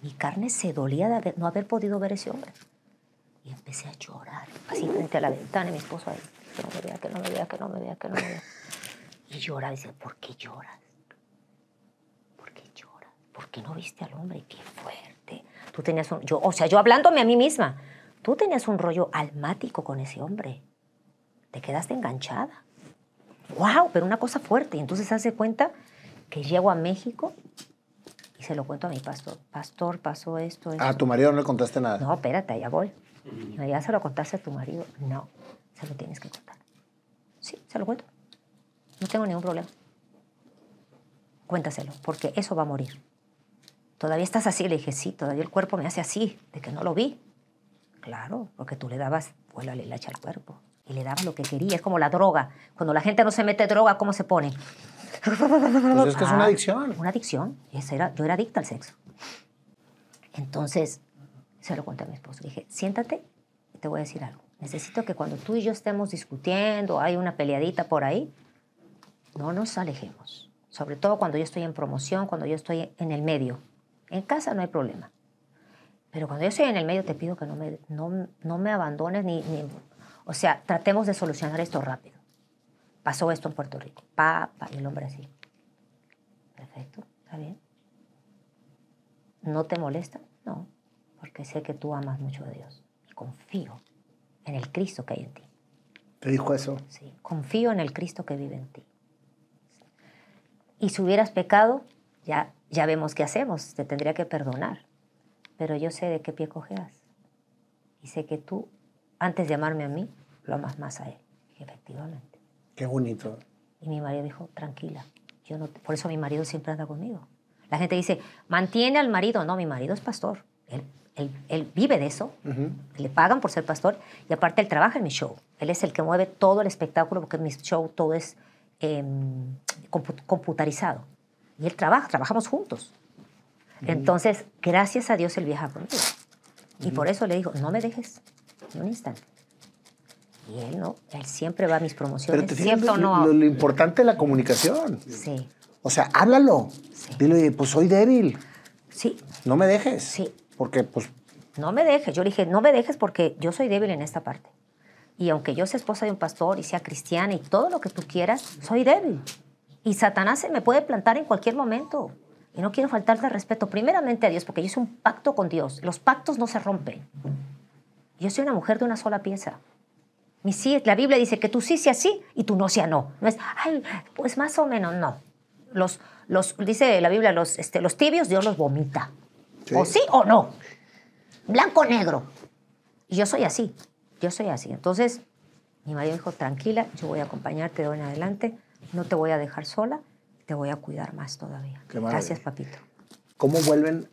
mi carne se dolía de no haber podido ver a ese hombre. Y empecé a llorar, así frente a la ventana, y mi esposo ahí, que no me vea, que no me vea, que no me vea, que no me vea. Y llora, dice, ¿por qué lloras? ¿Por qué lloras? ¿Por qué no viste al hombre? ¿Qué fuerte Tú tenías un, yo, o sea, yo hablándome a mí misma, tú tenías un rollo almático con ese hombre. Te quedaste enganchada. ¡Wow! Pero una cosa fuerte. Y entonces hace cuenta que llego a México y se lo cuento a mi pastor. Pastor, pasó esto, ¿A ah, tu marido no le contaste nada. No, espérate, ya voy. Y ya se lo contaste a tu marido. No, se lo tienes que contar. Sí, se lo cuento. No tengo ningún problema. Cuéntaselo, porque eso va a morir. ¿todavía estás así? Le dije, sí, todavía el cuerpo me hace así, de que no lo vi. Claro, porque tú le dabas vuela la hacha al cuerpo y le dabas lo que quería. Es como la droga. Cuando la gente no se mete droga, ¿cómo se pone? Pues es que es una ah, adicción. Una adicción. Era, yo era adicta al sexo. Entonces, se lo conté a mi esposo. Le dije, siéntate y te voy a decir algo. Necesito que cuando tú y yo estemos discutiendo, hay una peleadita por ahí, no nos alejemos. Sobre todo cuando yo estoy en promoción, cuando yo estoy en el medio. En casa no hay problema. Pero cuando yo estoy en el medio te pido que no me, no, me abandones ni, ni, O sea, tratemos de solucionar esto rápido. Pasó esto en Puerto Rico. Pa, y el hombre así. Perfecto, está bien. ¿No te molesta? No, porque sé que tú amas mucho a Dios. Y confío en el Cristo que hay en ti. ¿Te dijo eso? Sí, confío en el Cristo que vive en ti. Y si hubieras pecado, ya, vemos qué hacemos, te tendría que perdonar, pero yo sé de qué pie cojeas y sé que tú, antes de amarme a mí, lo amas más a él, efectivamente. Qué bonito. Y mi marido dijo, tranquila, yo no, por eso mi marido siempre anda conmigo. La gente dice, mantiene al marido, no, mi marido es pastor, él, vive de eso, le pagan por ser pastor y aparte él trabaja en mi show, él es el que mueve todo el espectáculo porque en mi show todo es em, computarizado. Y él trabaja, trabajamos juntos. Entonces, gracias a Dios él viaja conmigo. Y por eso le digo, no me dejes ni un instante. Y él no, él siempre va a mis promociones. Pero te Lo, lo, importante es la comunicación. Sí. O sea, háblalo. Dile, pues soy débil. Sí. No me dejes. Sí. Porque, pues. No me dejes. Yo le dije, no me dejes porque yo soy débil en esta parte. Y aunque yo sea esposa de un pastor y sea cristiana y todo lo que tú quieras, soy débil. Y Satanás se me puede plantar en cualquier momento. Y no quiero faltarle respeto primeramente a Dios, porque yo hice un pacto con Dios. Los pactos no se rompen. Yo soy una mujer de una sola pieza. Mi sí, la Biblia dice que tú sí sea sí y tú no sea no. No es, ay, pues más o menos, no. Los, los, dice la Biblia, los, este, los tibios Dios los vomita. O sí o no. Blanco negro. Y yo soy así. Yo soy así. Entonces, mi marido dijo, tranquila, yo voy a acompañarte de hoy en adelante no te voy a dejar sola, te voy a cuidar más todavía. Gracias, papito. ¿Cómo vuelven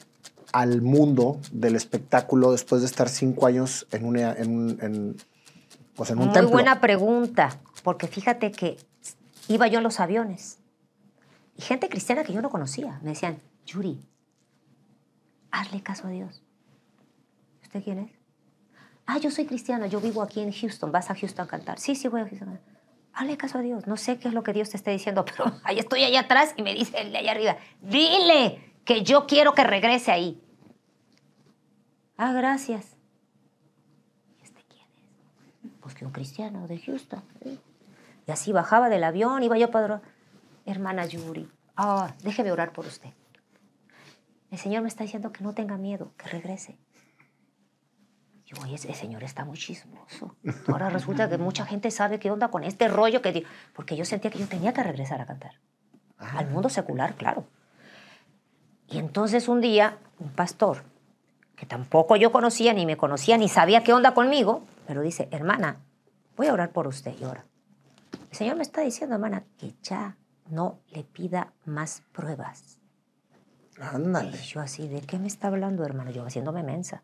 al mundo del espectáculo después de estar cinco años en, una, en, un templo? Muy buena pregunta, porque fíjate que iba yo en los aviones y gente cristiana que yo no conocía me decían, Yuri, hazle caso a Dios. ¿Usted quién es? Ah, yo soy cristiana, yo vivo aquí en Houston, vas a Houston a cantar. Sí, sí, voy a Houston a cantar. Hale caso a Dios. No sé qué es lo que Dios te esté diciendo, pero ahí estoy allá atrás y me dice el de allá arriba, dile que yo quiero que regrese ahí. Ah, gracias. ¿Y este quién es? Pues que un cristiano de Houston. ¿eh? Y así bajaba del avión, iba yo para... Hermana Yuri, ah, déjeme orar por usted. El Señor me está diciendo que no tenga miedo, que regrese. Yo, oye, ese señor está muy chismoso. Ahora resulta que mucha gente sabe qué onda con este rollo que... Porque yo sentía que yo tenía que regresar a cantar. Ah. Al mundo secular, claro. Y entonces un día, un pastor, que tampoco yo conocía, ni me conocía, ni sabía qué onda conmigo, pero dice, hermana, voy a orar por usted. Y ora. El Señor me está diciendo, hermana, que ya no le pida más pruebas. Ándale. Y yo así, ¿de qué me está hablando, hermano? Yo haciéndome mensa.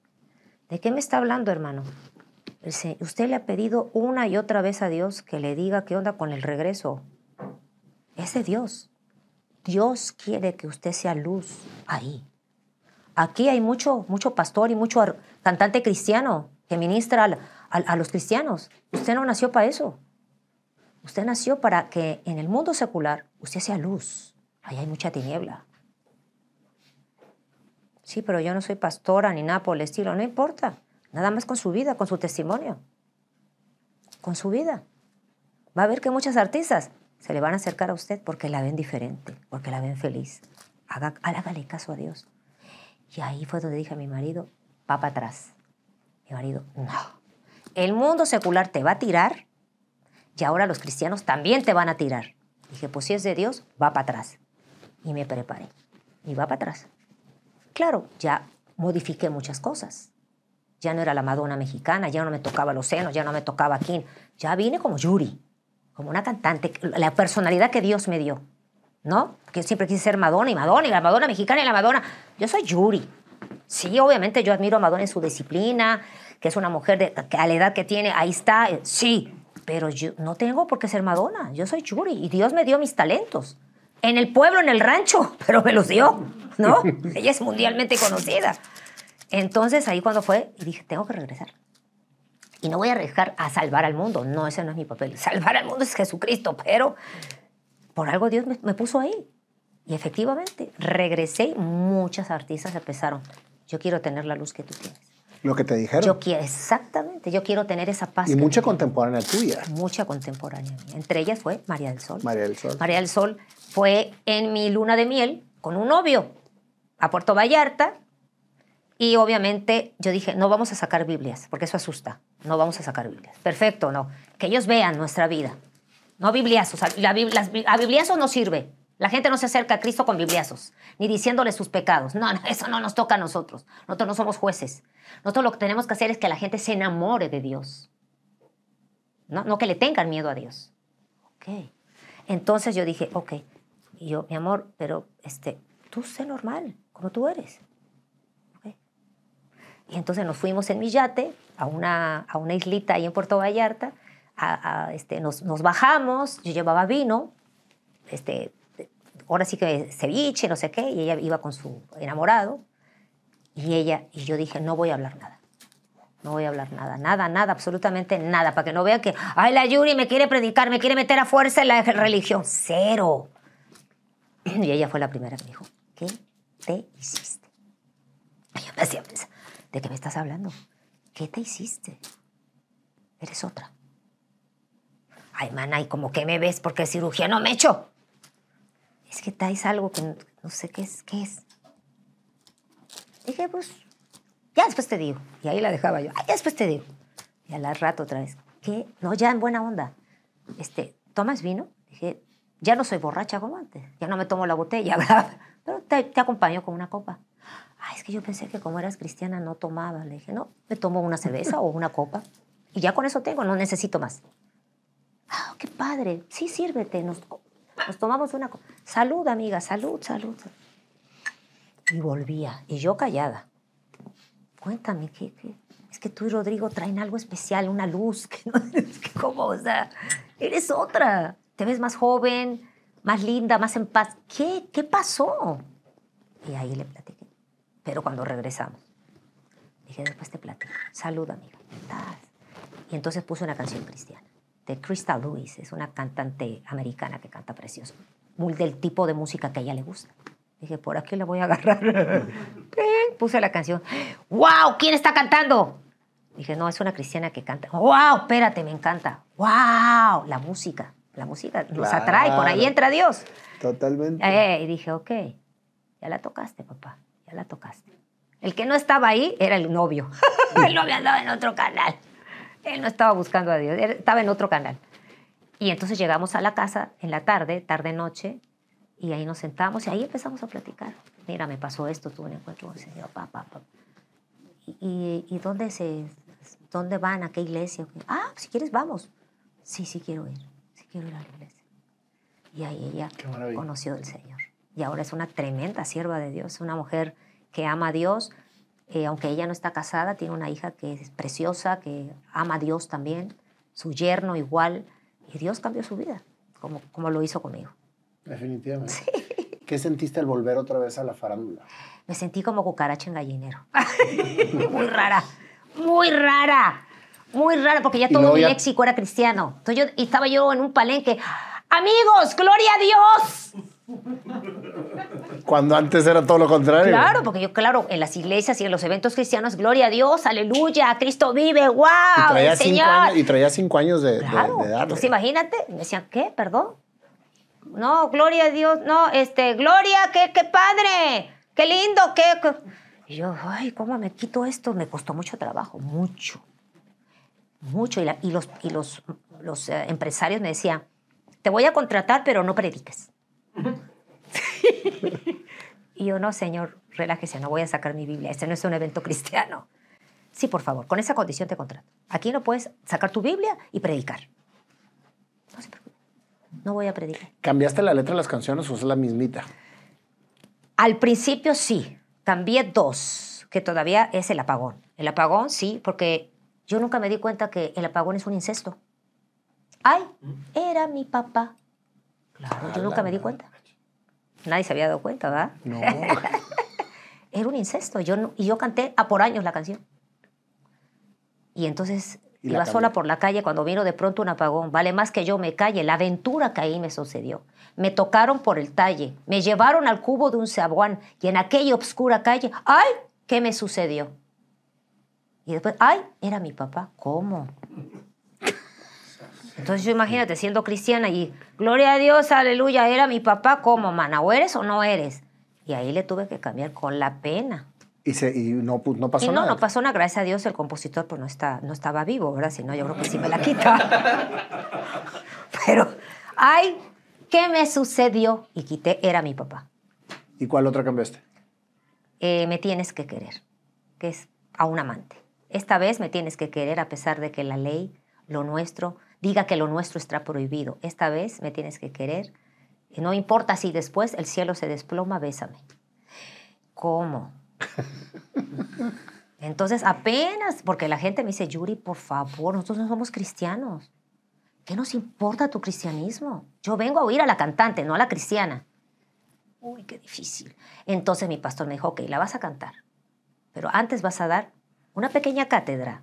¿De qué me está hablando, hermano? Usted le ha pedido una y otra vez a Dios que le diga qué onda con el regreso. Es de Dios. Dios quiere que usted sea luz ahí. Aquí hay mucho, mucho pastor y mucho cantante cristiano que ministra a los cristianos. Usted no nació para eso. Usted nació para que en el mundo secular usted sea luz. Ahí hay mucha tiniebla. Sí, pero yo no soy pastora ni nada por el estilo. No importa. Nada más con su vida, con su testimonio. Con su vida. Va a ver que muchas artistas se le van a acercar a usted porque la ven diferente, porque la ven feliz. Haga, hágale caso a Dios. Y ahí fue donde dije a mi marido, va para atrás. Mi marido, no. El mundo secular te va a tirar y ahora los cristianos también te van a tirar. Dije, pues si es de Dios, va para atrás. Y me preparé. Y va para atrás. Claro, ya modifiqué muchas cosas. Ya no era la Madonna mexicana, ya no me tocaba los senos, ya no me tocaba King. Ya vine como Yuri, como una cantante, la personalidad que Dios me dio, ¿no? Que yo siempre quise ser Madonna y Madonna y la Madonna mexicana y la Madonna. Yo soy Yuri. Sí, obviamente yo admiro a Madonna en su disciplina, que es una mujer de, a la edad que tiene, ahí está, eh, sí, pero yo no tengo por qué ser Madonna, yo soy Yuri y Dios me dio mis talentos en el pueblo, en el rancho, pero me los dio, ¿no? Ella es mundialmente conocida. Entonces ahí cuando fue, dije, tengo que regresar. Y no voy a arriesgar a salvar al mundo, no, ese no es mi papel. Salvar al mundo es Jesucristo, pero por algo Dios me, puso ahí. Y efectivamente, regresé y muchas artistas empezaron, yo quiero tener la luz que tú tienes. Lo que te dijeron. exactamente, yo quiero tener esa paz. Y mucha contemporánea tuya. Mucha contemporánea mía. Entre ellas fue María del Sol. María del Sol. María del Sol fue en mi luna de miel con un novio a Puerto Vallarta y obviamente yo dije, no vamos a sacar Biblias, porque eso asusta, no vamos a sacar Biblias. Perfecto, no, que ellos vean nuestra vida. No a, la, a no sirve. La gente no se acerca a Cristo con bibliazos, ni diciéndole sus pecados. No, eso no nos toca a nosotros. Nosotros no somos jueces. Nosotros lo que tenemos que hacer es que la gente se enamore de Dios. No, no que le tengan miedo a Dios. Ok. Entonces yo dije, ok, y yo, mi amor, pero este, tú sé normal, como tú eres. Y entonces nos fuimos en mi yate a una, a una islita ahí en Puerto Vallarta, a, este, nos, bajamos, yo llevaba vino, este, ahora sí que ceviche, no sé qué, y ella iba con su enamorado, y ella, y yo dije, no voy a hablar nada. No voy a hablar nada, nada, nada, absolutamente nada, para que no vean que, ay, la Yuri me quiere predicar, me quiere meter a fuerza en la religión. Cero. Y ella fue la primera que me dijo, ¿qué te hiciste? Y yo me decía, ¿de qué me estás hablando? ¿Qué te hiciste? Eres otra. Ay, mana, ¿y como que me ves? Porque cirugía no me echo. Es que traes algo que no, sé qué es, qué es. Dije, pues, ya después te digo. Y ahí la dejaba yo. Ay, ya después te digo. Y al rato otra vez. ¿Qué? No, ya en buena onda. Este, ¿tomas vino? Dije, ya no soy borracha como antes, ya no me tomo la botella, Pero te, acompaño con una copa. Ay, ah, es que yo pensé que como eras cristiana no tomaba. Le dije, no, me tomo una cerveza o una copa. Y ya con eso tengo, no necesito más. Ah, qué padre. Sí, sírvete. Nos, nos tomamos una copa. Salud, amiga, salud, salud. Y volvía. Y yo callada. Cuéntame, ¿qué, es que tú y Rodrigo traen algo especial, una luz, que no es que como, o sea, eres otra te ves más joven, más linda, más en paz. ¿Qué? ¿Qué pasó? Y ahí le platiqué. Pero cuando regresamos, dije, después te platico. Salud, amiga. Y entonces puse una canción cristiana de Krista Lewis, es una cantante americana que canta precioso, muy del tipo de música que a ella le gusta. Dije, por aquí la voy a agarrar. Puse la canción. ¡Wow! ¿Quién está cantando? Dije, no, es una cristiana que canta. ¡Wow! Espérate, me encanta. ¡Wow! La música la música nos atrae, por ahí entra Dios. Totalmente. Eh, y dije, ok, ya la tocaste, papá, ya la tocaste. El que no estaba ahí era el novio. el novio andaba en otro canal. Él no estaba buscando a Dios, estaba en otro canal. Y entonces llegamos a la casa en la tarde, tarde-noche, y ahí nos sentamos y ahí empezamos a platicar. Mira, me pasó esto, tuve un encuentro con Señor, papá, papá. ¿Y, dónde, se, dónde van? ¿A qué iglesia? Ah, si quieres, vamos. Sí, sí, quiero ir iglesia. Y ahí ella conoció al Señor. Y ahora es una tremenda sierva de Dios, una mujer que ama a Dios, eh, aunque ella no está casada, tiene una hija que es preciosa, que ama a Dios también, su yerno igual, y Dios cambió su vida, como, como lo hizo conmigo. Definitivamente. ¿Qué sentiste al volver otra vez a la farándula? Me sentí como cucaracha en gallinero. muy rara, muy rara muy rara porque ya todo mi era cristiano. Entonces yo estaba yo en un palenque. Amigos, gloria a Dios. Cuando antes era todo lo contrario. Claro, porque yo, claro, en las iglesias y en los eventos cristianos, gloria a Dios, aleluya, Cristo vive, wow, y traía Cinco años, y traía años de, edad imagínate, me decían, ¿qué? ¿Perdón? No, gloria a Dios, no, este, gloria, qué, qué padre, qué lindo, qué, Y yo, ay, ¿cómo me quito esto? Me costó mucho trabajo, mucho mucho. Y, los, y los, los eh, empresarios me decían, te voy a contratar, pero no prediques. y yo, no, señor, relájese, no voy a sacar mi Biblia. Este no es un evento cristiano. Sí, por favor, con esa condición te contrato. Aquí no puedes sacar tu Biblia y predicar. No se preocupe, no voy a predicar. ¿Cambiaste la letra de las canciones o es la mismita? Al principio sí, cambié dos, que todavía es el apagón. El apagón sí, porque yo nunca me di cuenta que el apagón es un incesto. ¡Ay! Mm. Era mi papá. yo nunca me di cuenta. Nadie se había dado cuenta, ¿verdad? No. era un incesto. Yo y yo canté a por años la canción. Y entonces iba sola por la calle cuando vino de pronto un apagón. Vale más que yo me calle. La aventura que ahí me sucedió. Me tocaron por el talle. Me llevaron al cubo de un sabuán. Y en aquella oscura calle, ¡ay! ¿Qué me sucedió? Y después, ay, era mi papá. ¿Cómo? Entonces yo imagínate siendo cristiana y gloria a Dios, aleluya, era mi papá, ¿cómo, mana? ¿O eres o no eres? Y ahí le tuve que cambiar con la pena. Y, no, no, pasó y no, No, no pasó nada. Gracias a Dios el compositor pues, no, está, no estaba vivo, ¿verdad? Si no, yo creo que sí me la quita. Pero, ay, ¿qué me sucedió? Y quité, era mi papá. ¿Y cuál otra cambiaste? Eh, me tienes que querer, que es a un amante. Esta vez me tienes que querer a pesar de que la ley, lo nuestro, diga que lo nuestro está prohibido. Esta vez me tienes que querer. no importa si después el cielo se desploma, bésame. ¿Cómo? Entonces apenas, porque la gente me dice, Yuri, por favor, nosotros no somos cristianos. ¿Qué nos importa tu cristianismo? Yo vengo a oír a la cantante, no a la cristiana. Uy, qué difícil. Entonces mi pastor me dijo, ok, la vas a cantar, pero antes vas a dar una pequeña cátedra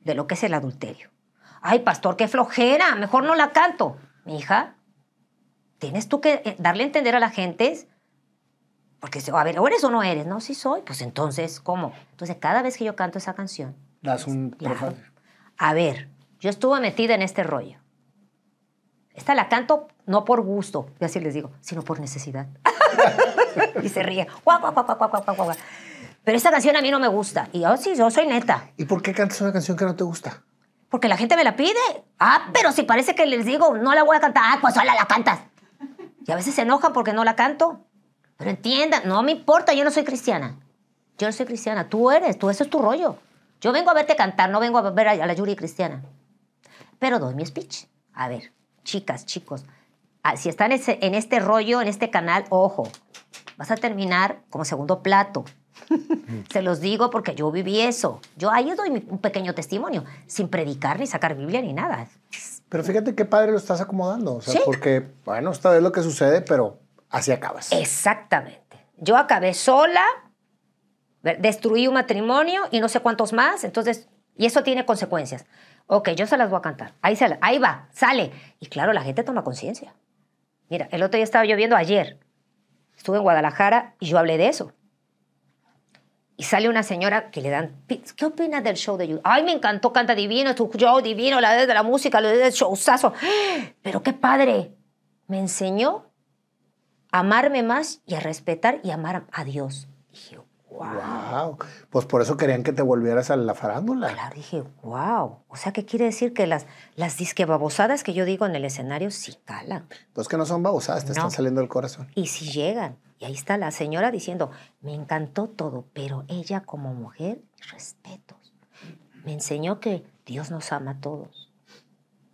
de lo que es el adulterio. Ay, pastor, qué flojera, mejor no la canto. Mi hija, tienes tú que eh, darle a entender a la gente, porque, a ver, ¿o eres o no eres? No, sí soy. Pues entonces, ¿cómo? Entonces, cada vez que yo canto esa canción. Das un. a ver, yo estuve metida en este rollo. Esta la canto no por gusto, y así les digo, sino por necesidad. y se ríe pero esta canción a mí no me gusta. Y yo, sí, yo soy neta. ¿Y por qué cantas una canción que no te gusta? Porque la gente me la pide. Ah, pero si parece que les digo, no la voy a cantar, ah, pues sola la cantas. Y a veces se enojan porque no la canto. Pero entiendan, no me importa, yo no soy cristiana. Yo no soy cristiana, tú eres, tú, eso es tu rollo. Yo vengo a verte cantar, no vengo a ver a, la Yuri cristiana. Pero doy mi speech. A ver, chicas, chicos, ah, si están en este rollo, en este canal, ojo, vas a terminar como segundo plato. Se los digo porque yo viví eso. Yo ahí doy un pequeño testimonio, sin predicar ni sacar Biblia ni nada. Pero fíjate qué padre lo estás acomodando, o sea, porque, bueno, esta vez lo que sucede, pero así acabas. Exactamente. Yo acabé sola, destruí un matrimonio y no sé cuántos más, entonces, y eso tiene consecuencias. Ok, yo se las voy a cantar. Ahí, ahí va, sale. Y claro, la gente toma conciencia. Mira, el otro día estaba lloviendo ayer. Estuve en Guadalajara y yo hablé de eso. Y sale una señora que le dan, ¿qué opinas del show de YouTube? Ay, me encantó, canta divino, tu show divino, la de la música, la de showzazo. Pero qué padre. Me enseñó a amarme más y a respetar y amar a Dios. dije, wow. Pues por eso querían que te volvieras a la farándula. Claro, dije, wow. O sea, ¿qué quiere decir que las, las disque babosadas que yo digo en el escenario sí calan? pues que no son babosadas, te están saliendo del corazón. Y si llegan. Y ahí está la señora diciendo, me encantó todo, pero ella como mujer, respetos. Me enseñó que Dios nos ama a todos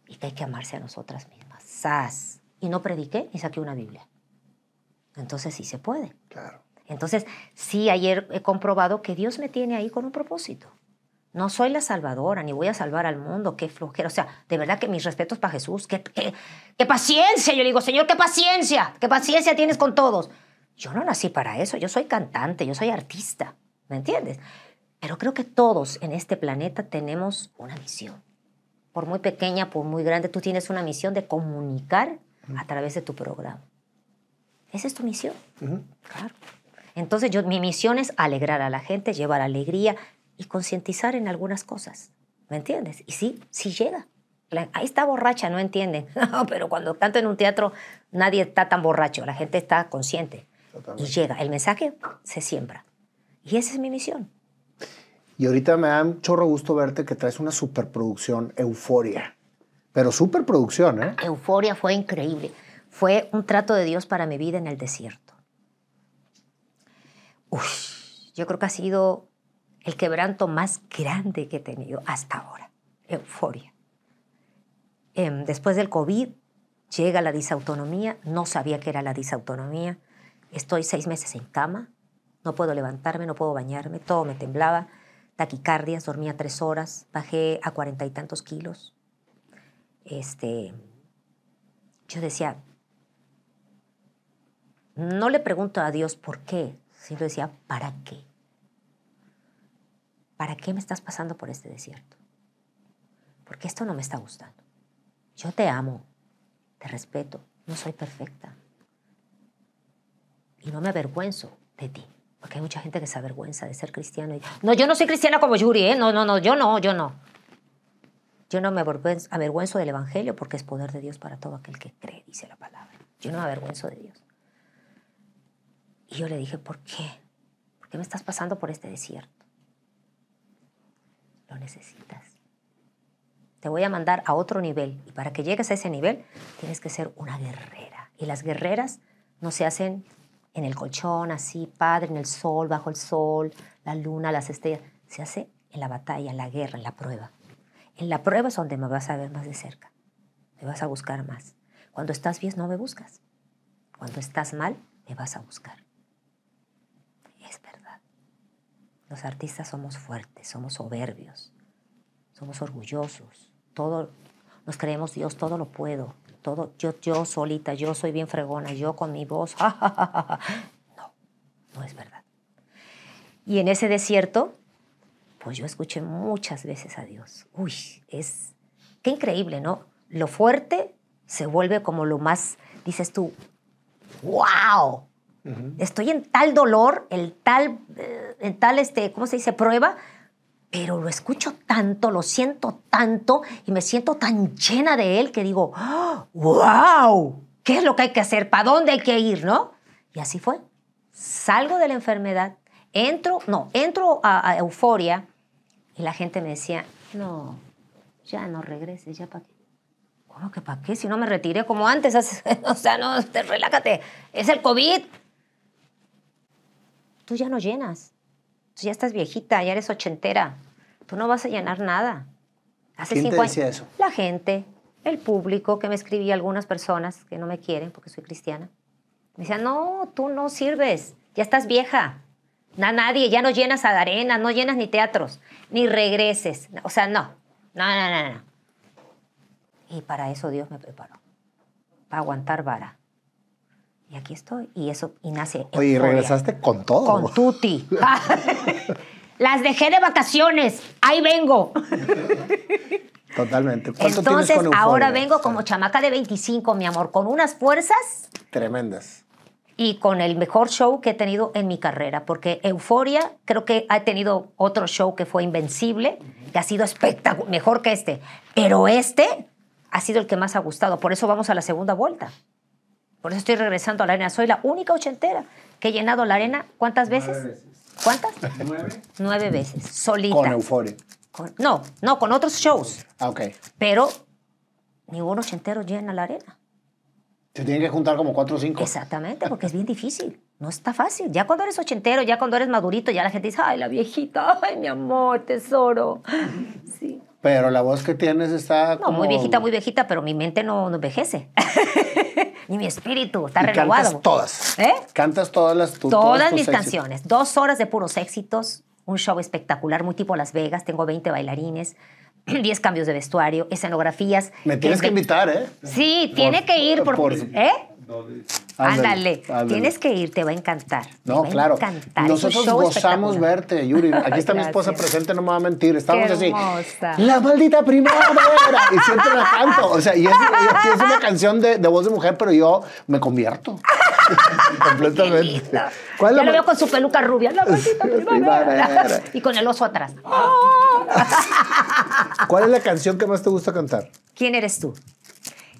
y que hay que amarse a nosotras mismas. ¡Sas! Y no prediqué ni saqué una Biblia. Entonces sí se puede. Claro. Entonces, sí, ayer he comprobado que Dios me tiene ahí con un propósito. No soy la salvadora, ni voy a salvar al mundo, qué flojera. O sea, de verdad que mis respetos para Jesús, qué, qué, qué paciencia. Yo le digo, Señor, qué paciencia, qué paciencia tienes con todos. Yo no nací para eso, yo soy cantante, yo soy artista, ¿me entiendes? Pero creo que todos en este planeta tenemos una misión. Por muy pequeña, por muy grande, tú tienes una misión de comunicar a través de tu programa. Esa es tu misión. Claro. Entonces, yo, mi misión es alegrar a la gente, llevar alegría y concientizar en algunas cosas. ¿Me entiendes? Y sí, sí llega. ahí está borracha, no entienden. pero cuando canto en un teatro, nadie está tan borracho. La gente está consciente. Y llega, el mensaje se siembra. Y esa es mi misión. Y ahorita me da un chorro gusto verte que traes una superproducción, Euforia. Pero superproducción, ¿eh? Euforia fue increíble. Fue un trato de Dios para mi vida en el desierto. Uf, yo creo que ha sido el quebranto más grande que he tenido hasta ahora. Euforia. Em, después del COVID llega la disautonomía. No sabía que era la disautonomía. Estoy seis meses en cama, no puedo levantarme, no puedo bañarme, todo me temblaba, taquicardias, dormía tres horas, bajé a cuarenta y tantos kilos. Este, yo decía, no le pregunto a Dios por qué, sino decía, ¿para qué? ¿Para qué me estás pasando por este desierto? Porque esto no me está gustando. Yo te amo, te respeto, no soy perfecta, y no me avergüenzo de ti. Porque hay mucha gente que se avergüenza de ser cristiano. no, yo no soy cristiana como Yuri, ¿eh? No, no, no, yo no, yo no. Yo no me avergüenzo, avergüenzo del Evangelio porque es poder de Dios para todo aquel que cree, dice la palabra. Yo no me avergüenzo de Dios. Y yo le dije, ¿por qué? ¿Por qué me estás pasando por este desierto? Lo necesitas te voy a mandar a otro nivel. Y para que llegues a ese nivel, tienes que ser una guerrera. Y las guerreras no se hacen en el colchón, así, padre, en el sol, bajo el sol, la luna, las estrellas. Se hace en la batalla, en la guerra, en la prueba. En la prueba es donde me vas a ver más de cerca, me vas a buscar más. Cuando estás bien no me buscas. Cuando estás mal, me vas a buscar. Es verdad. Los artistas somos fuertes, somos soberbios, somos orgullosos, todo, nos creemos Dios, todo lo puedo, todo yo, yo solita, yo soy bien fregona, yo con mi voz. no, no es verdad. Y en ese desierto, pues yo escuché muchas veces a Dios. Uy, es, qué increíble, ¿no? Lo fuerte se vuelve como lo más, dices tú, wow, estoy en tal dolor, en tal, eh, en tal, este, ¿cómo se dice? Prueba, pero lo escucho tanto, lo siento tanto y me siento tan llena de él que digo, wow, ¡Ah! ¿qué es lo que hay que hacer? ¿Para dónde hay que ir? ¿No? Y así fue. Salgo de la enfermedad, entro, no, entro a, euforia y la gente me decía, no, ya no regreses, ya para qué. ¿Cómo que para qué? Si no me retiré como antes, o sea, no, te, relájate, es el COVID. Tú ya no llenas, tú ya estás viejita, ya eres ochentera, tú no vas a llenar nada. Hace La gente, el público que me escribía, algunas personas que no me quieren porque soy cristiana. Me decían, no, tú no sirves, ya estás vieja. nadie, ya no llenas a arena, no llenas ni teatros, ni regreses. O sea, no, no, no, no, no. Y para eso Dios me preparó, para aguantar vara. Y aquí estoy, y eso, y nace. Oye, y regresaste con todo. Con tuti. Las dejé de vacaciones. Ahí vengo. Totalmente. Entonces, ahora vengo como chamaca de 25, mi amor, con unas fuerzas. Tremendas. Y con el mejor show que he tenido en mi carrera, porque Euforia, creo que ha tenido otro show que fue Invencible, que ha sido espectacular, mejor que este. Pero este ha sido el que más ha gustado. Por eso vamos a la segunda vuelta. Por eso estoy regresando a la arena. Soy la única ochentera que he llenado la arena, ¿cuántas veces. ¿Cuántas? Nueve. Nueve veces, solita. Con Euforia. no, no, con otros shows. Ah, ok. Pero ningún ochentero llena la arena. Se tienen que juntar como cuatro o cinco. Exactamente, porque es bien difícil. No está fácil. Ya cuando eres ochentero, ya cuando eres madurito, ya la gente dice, ay, la viejita, ay, mi amor, tesoro. Sí. Pero la voz que tienes está. No, muy viejita, muy viejita, pero mi mente no, envejece. Ni mi espíritu, está y renovado. Cantas todas. ¿Eh? Cantas todas las Todas, mis canciones. Dos horas de puros éxitos, un show espectacular, muy tipo Las Vegas. Tengo 20 bailarines, 10 cambios de vestuario, escenografías. Me tienes que invitar, ¿eh? Sí, tiene que ir por. ¿eh? ándale, tienes que ir, te va a encantar. No, claro. Nosotros gozamos verte, Yuri. Aquí está mi esposa presente, no me va a mentir. Estamos así. La maldita primavera. y siempre la canto. O sea, y es, una canción de, voz de mujer, pero yo me convierto. Completamente. la veo con su peluca rubia. La maldita primavera. y con el oso atrás. ¿Cuál es la canción que más te gusta cantar? ¿Quién eres tú?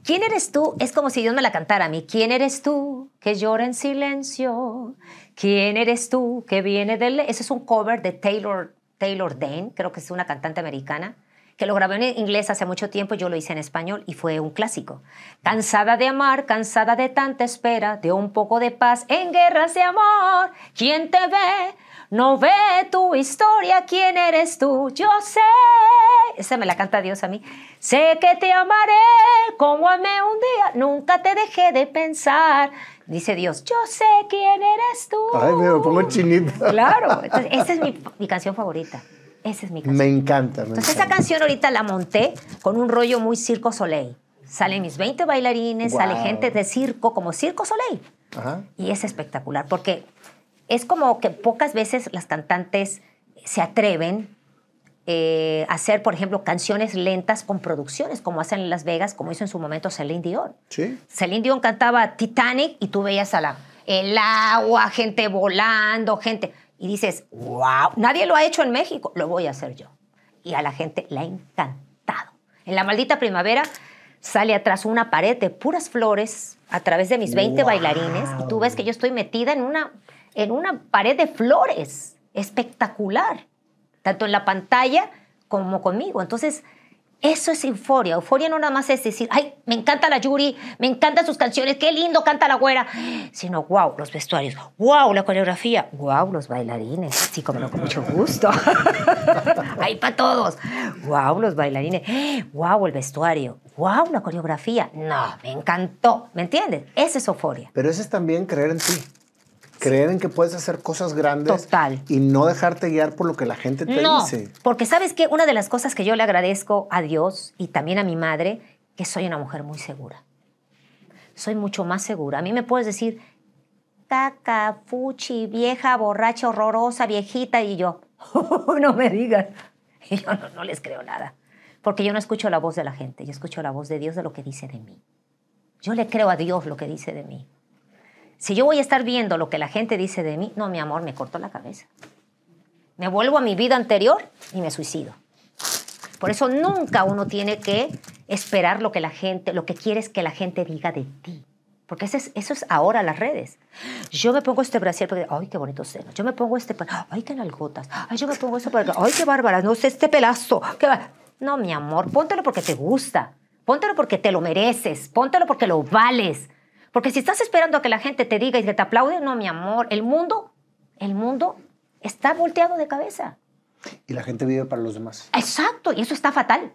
¿Quién eres tú? Es como si Dios me la cantara a mí. ¿Quién eres tú que llora en silencio? ¿Quién eres tú que viene del...? Ese es un cover de Taylor, Taylor Dane, creo que es una cantante americana, que lo grabé en inglés hace mucho tiempo, yo lo hice en español y fue un clásico. Cansada de amar, cansada de tanta espera, de un poco de paz en guerras de amor. ¿Quién te ve? No ve tu historia, ¿quién eres tú? Yo sé. Esa me la canta Dios a mí. Sé que te amaré como amé un día. Nunca te dejé de pensar. Dice Dios, yo sé quién eres tú. Ay, me lo pongo Claro. esa es mi, mi canción favorita. Esa es mi canción. Me encanta. Entonces, esa canción ahorita la monté con un rollo muy Circo Soleil. Salen mis 20 bailarines, sale gente de circo, como Circo Soleil. Y es espectacular, porque es como que pocas veces las cantantes se atreven eh, a hacer, por ejemplo, canciones lentas con producciones, como hacen en Las Vegas, como hizo en su momento Celine Dion. Celine Dion cantaba Titanic y tú veías a la, el agua, gente volando, gente. Y dices, wow, nadie lo ha hecho en México, lo voy a hacer yo. Y a la gente le ha encantado. En la maldita primavera sale atrás una pared de puras flores a través de mis 20 bailarines y tú ves que yo estoy metida en una en una pared de flores, espectacular, tanto en la pantalla como conmigo. Entonces, eso es euforia. Euforia no nada más es decir, ay, me encanta la Yuri, me encantan sus canciones, qué lindo canta la güera, sino, wow, los vestuarios, wow, la coreografía, wow, los bailarines, sí, como con mucho gusto, ahí para todos, wow, los bailarines, wow, el vestuario, wow, la coreografía, no, me encantó, ¿me entiendes? Esa es euforia. Pero eso es también creer en ti. Creer en que puedes hacer cosas grandes. Y no dejarte guiar por lo que la gente te no, dice. Porque sabes que una de las cosas que yo le agradezco a Dios y también a mi madre, que soy una mujer muy segura. Soy mucho más segura. A mí me puedes decir, caca, fuchi, vieja, borracha, horrorosa, viejita, y yo, no me digas. Y yo no les creo nada. Porque yo no escucho la voz de la gente, yo escucho la voz de Dios de lo que dice de mí. Yo le creo a Dios lo que dice de mí. Si yo voy a estar viendo lo que la gente dice de mí, no, mi amor, me corto la cabeza. Me vuelvo a mi vida anterior y me suicido. Por eso nunca uno tiene que esperar lo que la gente, lo que quieres que la gente diga de ti. Porque eso es, eso es ahora las redes. Yo me pongo este brasier porque, ay, qué bonito seno. Yo me pongo este, ay, qué nalgotas. Ay, yo me pongo eso porque, ay, qué bárbara. No sé, este pelazo. no, mi amor, póntelo porque te gusta. Póntelo porque te lo mereces. Póntelo porque lo vales. Porque si estás esperando a que la gente te diga y te aplaude, no, mi amor, el mundo, el mundo está volteado de cabeza. Y la gente vive para los demás. Exacto, y eso está fatal.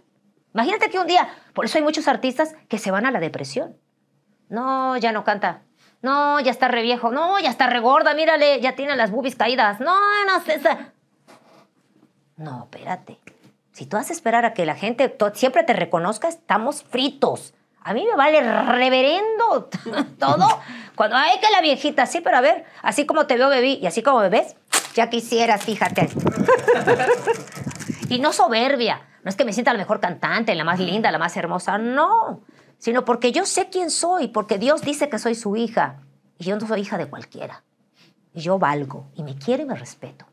Imagínate que un día, por eso hay muchos artistas que se van a la depresión. No, ya no canta. No, ya está re viejo. No, ya está regorda, mírale, ya tiene las bubis caídas. No, no, César. No, espérate. Si tú vas a esperar a que la gente siempre te reconozca, estamos fritos. A mí me vale reverendo todo. Cuando, ay, que la viejita, sí, pero a ver, así como te veo, bebí, y así como me ves, ya quisieras, fíjate. y no soberbia. No es que me sienta la mejor cantante, la más linda, la más hermosa, no. Sino porque yo sé quién soy, porque Dios dice que soy su hija. Y yo no soy hija de cualquiera. yo valgo, y me quiero y me respeto.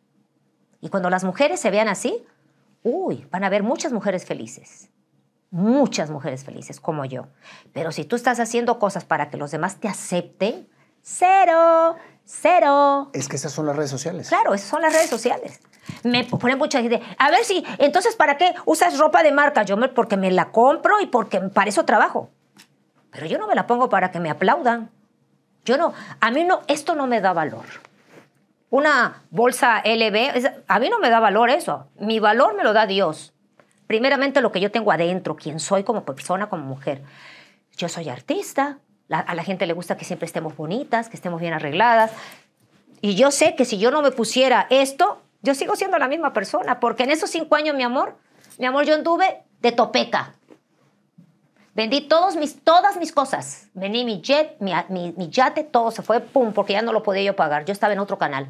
Y cuando las mujeres se vean así, uy, van a haber muchas mujeres felices muchas mujeres felices como yo. Pero si tú estás haciendo cosas para que los demás te acepten, cero, cero. Es que esas son las redes sociales. Claro, esas son las redes sociales. Me ponen mucha gente, a ver si, entonces, ¿para qué usas ropa de marca? Yo me, porque me la compro y porque para eso trabajo. Pero yo no me la pongo para que me aplaudan. Yo no, a mí no, esto no me da valor. Una bolsa LB, a mí no me da valor eso. Mi valor me lo da Dios primeramente lo que yo tengo adentro, quién soy como persona, como mujer. Yo soy artista, a la gente le gusta que siempre estemos bonitas, que estemos bien arregladas. Y yo sé que si yo no me pusiera esto, yo sigo siendo la misma persona, porque en esos cinco años, mi amor, mi amor, yo anduve de topeca. Vendí todos mis, todas mis cosas. Vendí mi jet, mi, mi, yate, todo se fue, pum, porque ya no lo podía yo pagar. Yo estaba en otro canal.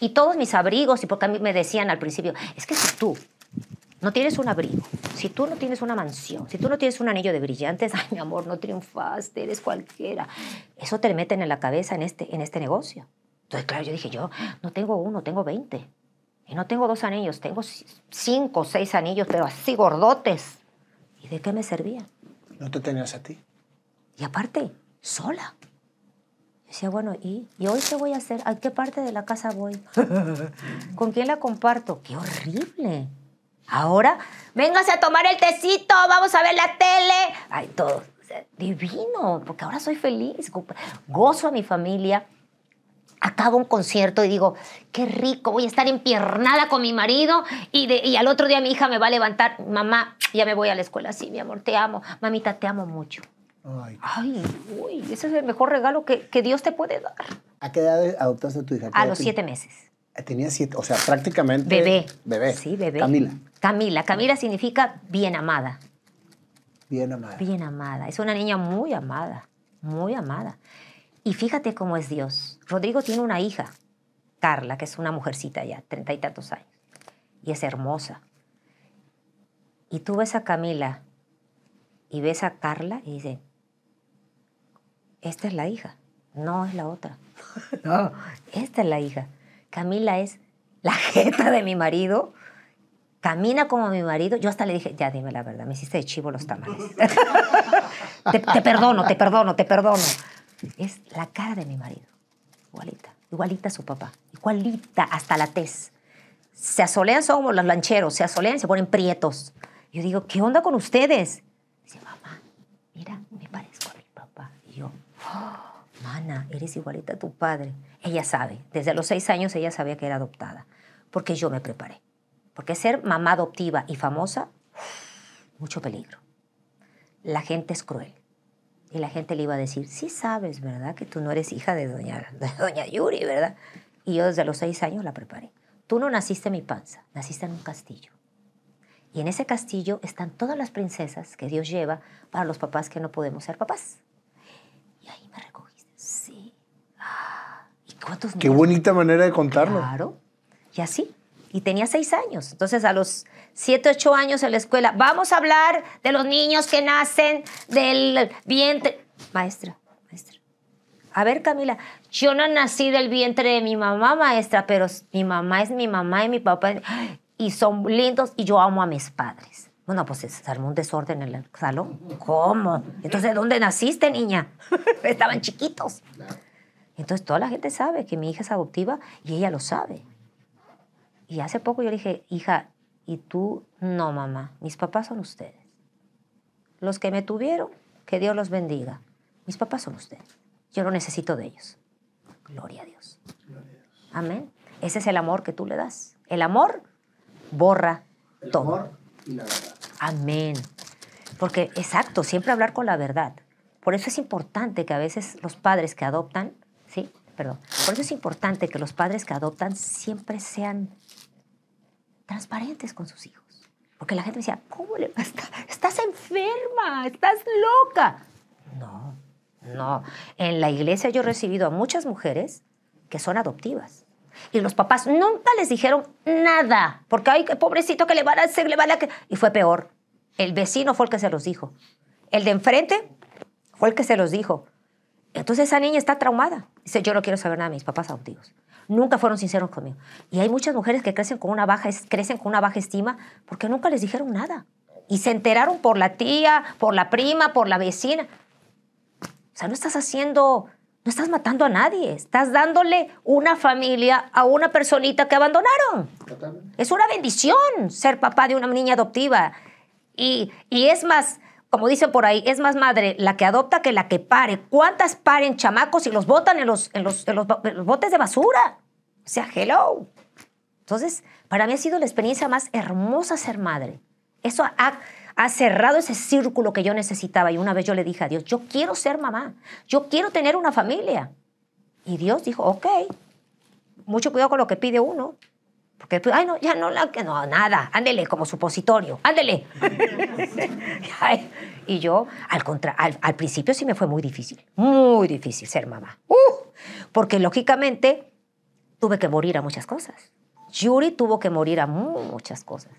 Y todos mis abrigos, y porque a mí me decían al principio, es que si tú no tienes un abrigo, si tú no tienes una mansión, si tú no tienes un anillo de brillantes, ay mi amor, no triunfaste, eres cualquiera. Eso te meten en la cabeza en este, en este negocio. Entonces, claro, yo dije, yo no tengo uno, tengo 20. Y no tengo dos anillos, tengo cinco o seis anillos, pero así gordotes. ¿Y de qué me servía? No te tenías a ti. Y aparte, sola. Decía, bueno, ¿y, ¿y hoy qué voy a hacer? ¿A qué parte de la casa voy? ¿Con quién la comparto? ¡Qué horrible! Ahora, véngase a tomar el tecito, vamos a ver la tele. Ay, todo. Divino, porque ahora soy feliz. Gozo a mi familia. Acabo un concierto y digo, qué rico, voy a estar empiernada con mi marido y, al otro día mi hija me va a levantar, mamá, ya me voy a la escuela, sí, mi amor, te amo, mamita, te amo mucho. Ay. Ay, uy, ese es el mejor regalo que, Dios te puede dar. ¿A qué edad adoptaste a tu hija? A los siete meses. Eh, tenía siete, o sea, prácticamente... Bebé. Bebé. Sí, bebé. Camila. Camila. Camila significa bien amada. Bien amada. Bien amada. Es una niña muy amada, muy amada. Y fíjate cómo es Dios. Rodrigo tiene una hija, Carla, que es una mujercita ya, treinta y tantos años. Y es hermosa. Y tú ves a Camila y ves a Carla y dices, esta es la hija, no es la otra. No, esta es la hija. Camila es la jeta de mi marido camina como mi marido. Yo hasta le dije, ya dime la verdad, me hiciste de chivo los tamales. te, perdono, te perdono, te perdono. Es la cara de mi marido, igualita, igualita a su papá, igualita hasta la tez. Se asolean como los lancheros, se asolean y se ponen prietos. Yo digo, ¿qué onda con ustedes? Dice, mamá, mira, me parezco a mi papá. Y yo, oh, mana, eres igualita a tu padre. Ella sabe, desde los seis años ella sabía que era adoptada, porque yo me preparé. Porque ser mamá adoptiva y famosa, mucho peligro. La gente es cruel. Y la gente le iba a decir, sí sabes, ¿verdad? Que tú no eres hija de doña, de doña Yuri, ¿verdad? Y yo desde los seis años la preparé. Tú no naciste en mi panza, naciste en un castillo. Y en ese castillo están todas las princesas que Dios lleva para los papás que no podemos ser papás. Y ahí me recogiste. Sí. Ah, Qué bonita manera de contarlo. Claro. Y así, y tenía seis años. Entonces a los siete, ocho años en la escuela, vamos a hablar de los niños que nacen del vientre. Maestra, maestra. A ver, Camila, yo no nací del vientre de mi mamá, maestra, pero mi mamá es mi mamá y mi papá y son lindos y yo amo a mis padres. Bueno, pues se armó un desorden en el salón. ¿Cómo? Entonces, ¿dónde naciste, niña? Estaban chiquitos. Entonces, toda la gente sabe que mi hija es adoptiva y ella lo sabe. Y hace poco yo le dije, hija, y tú no, mamá, mis papás son ustedes. Los que me tuvieron, que Dios los bendiga. Mis papás son ustedes. Yo no necesito de ellos. Gloria a Dios. Amén. Ese es el amor que tú le das. El amor borra el todo. Amor y la verdad. Amén. Porque, exacto, siempre hablar con la verdad. Por eso es importante que a veces los padres que adoptan, sí, perdón, por eso es importante que los padres que adoptan siempre sean transparentes con sus hijos. Porque la gente me decía, ¿cómo le pasa Estás enferma, estás loca. No, no. En la iglesia yo he recibido a muchas mujeres que son adoptivas. Y los papás nunca les dijeron nada, porque ay, qué pobrecito que le van a hacer, le van a... Y fue peor. El vecino fue el que se los dijo. El de enfrente fue el que se los dijo. Entonces esa niña está traumada. Dice, yo no quiero saber nada de mis papás adoptivos nunca fueron sinceros conmigo. Y hay muchas mujeres que crecen con una baja, crecen con una baja estima porque nunca les dijeron nada. Y se enteraron por la tía, por la prima, por la vecina. O sea, no estás haciendo, no estás matando a nadie, estás dándole una familia a una personita que abandonaron. Es una bendición ser papá de una niña adoptiva. Y, y es más, como dicen por ahí, es más madre la que adopta que la que pare. ¿Cuántas paren chamacos y los botan en los, los, botes de basura? O sea, hello. Entonces, para mí ha sido la experiencia más hermosa ser madre. Eso ha, ha cerrado ese círculo que yo necesitaba. Y una vez yo le dije a Dios, yo quiero ser mamá, yo quiero tener una familia. Y Dios dijo, ok, mucho cuidado con lo que pide uno. Porque pues, ay, no, ya no, la, no, nada, ándele como supositorio, ándele. y yo, al, contra, al, principio sí me fue muy difícil, muy difícil ser mamá. Uh, porque lógicamente tuve que morir a muchas cosas. Yuri tuvo que morir a muchas cosas.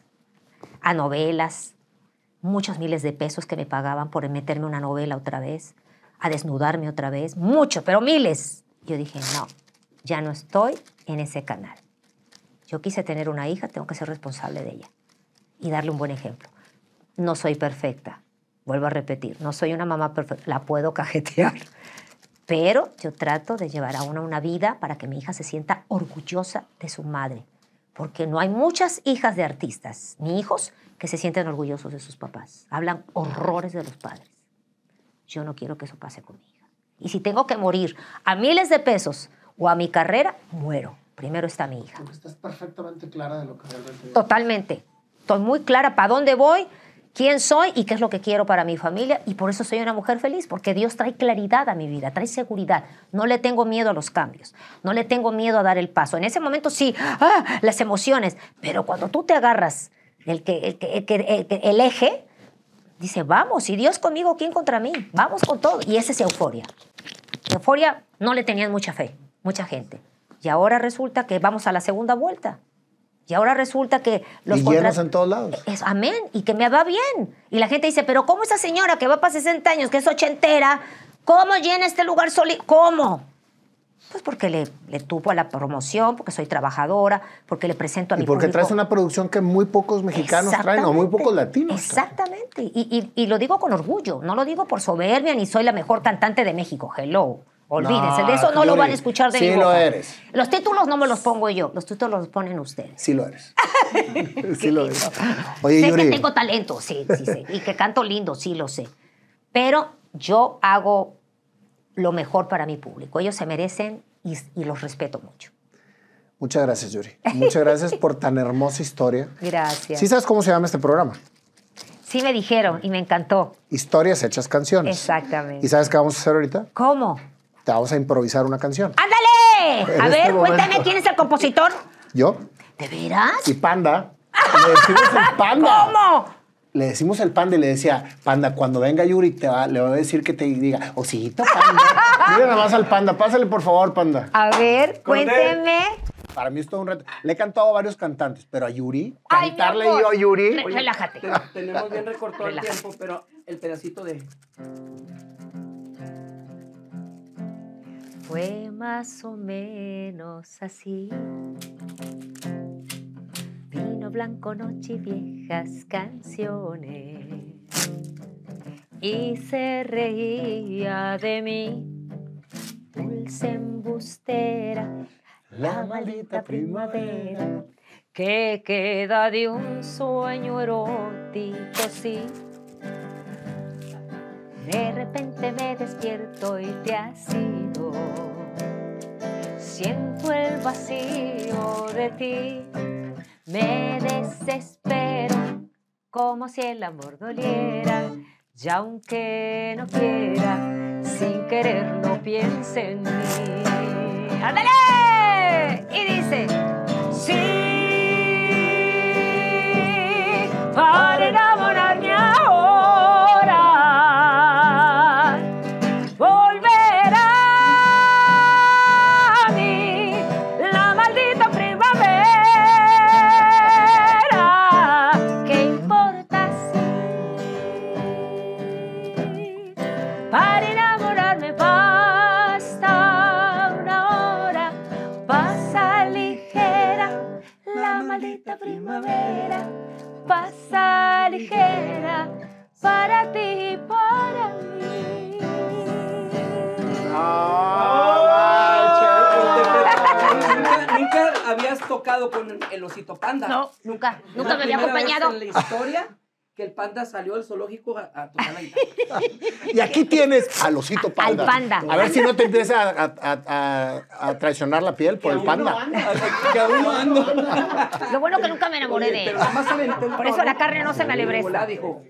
A novelas, muchos miles de pesos que me pagaban por meterme una novela otra vez, a desnudarme otra vez, mucho, pero miles. Yo dije, no, ya no estoy en ese canal. Yo quise tener una hija, tengo que ser responsable de ella y darle un buen ejemplo. No soy perfecta, vuelvo a repetir, no soy una mamá perfecta, la puedo cajetear, pero yo trato de llevar a una una vida para que mi hija se sienta orgullosa de su madre, porque no hay muchas hijas de artistas ni hijos que se sienten orgullosos de sus papás, hablan horrores de los padres. Yo no quiero que eso pase con mi hija. Y si tengo que morir a miles de pesos o a mi carrera, muero primero está mi hija. estás perfectamente clara de lo que realmente. Totalmente. Estoy muy clara para dónde voy, quién soy y qué es lo que quiero para mi familia. Y por eso soy una mujer feliz, porque Dios trae claridad a mi vida, trae seguridad. No le tengo miedo a los cambios, no le tengo miedo a dar el paso. En ese momento sí, ¡ah! las emociones, pero cuando tú te agarras el, que, el, eje, dice, vamos, Y Dios conmigo, ¿quién contra mí? Vamos con todo. Y esa es euforia. Euforia no le tenían mucha fe, mucha gente. Y ahora resulta que vamos a la segunda vuelta. Y ahora resulta que los y en todos lados. Es, amén, y que me va bien. Y la gente dice, pero ¿cómo esa señora que va para 60 años, que es ochentera, cómo llena este lugar solito? ¿Cómo? Pues porque le, le tupo a la promoción, porque soy trabajadora, porque le presento a mi y porque traes una producción que muy pocos mexicanos traen o muy pocos latinos. Exactamente. Y, y lo digo con orgullo, no lo digo por soberbia ni soy la mejor cantante de México. Hello. Olvídense, de eso no lo van a escuchar de sí lo eres. Los títulos no me los pongo yo, los títulos los ponen ustedes. Sí lo eres. sí lo eres. Oye, sé que tengo talento, sí, sí, sí. y que canto lindo, sí lo sé. Pero yo hago lo mejor para mi público. Ellos se merecen y, y los respeto mucho. Muchas gracias, Yuri. Muchas gracias por tan hermosa historia. Gracias. ¿Sí sabes cómo se llama este programa? Sí me dijeron y me encantó. Historias hechas canciones. Exactamente. ¿Y sabes qué vamos a hacer ahorita? ¿Cómo? te vamos a improvisar una canción. ¡Ándale! a este ver, cuéntame quién es el compositor. ¿Yo? ¿De veras? Y Panda. Le decimos el Panda. ¿Cómo? Le decimos el Panda y le decía, Panda, cuando venga Yuri, te va, le voy a decir que te diga, osito, Panda. Mira nada más al Panda, pásale por favor, Panda. A ver, cuénteme. Para mí es todo un reto. Le he cantado a varios cantantes, pero a Yuri, cantarle yo a Yuri. Relájate. tenemos bien recortado el tiempo, pero el pedacito de. Fue más o menos así. Vino blanco, noche y viejas canciones. Y se reía de mí, dulce embustera, la maldita primavera que queda de un sueño erótico, así. De repente me despierto y te has ido. Siento el vacío de ti, me desespero como si el amor doliera. Y aunque no quiera, sin querer no piense en mí. ¡Ándale! Y dice... primavera pasa ligera para ti para mí. Ah, ¿Nunca habías tocado con el osito panda? No, nunca. Nunca me había acompañado. en la historia que el panda salió del zoológico a, la y aquí tienes al osito panda. A ver si no te empieza a, a, a traicionar la piel por el panda. Lo bueno que nunca me enamoré de él. por eso la carne no se me alebreza. dijo.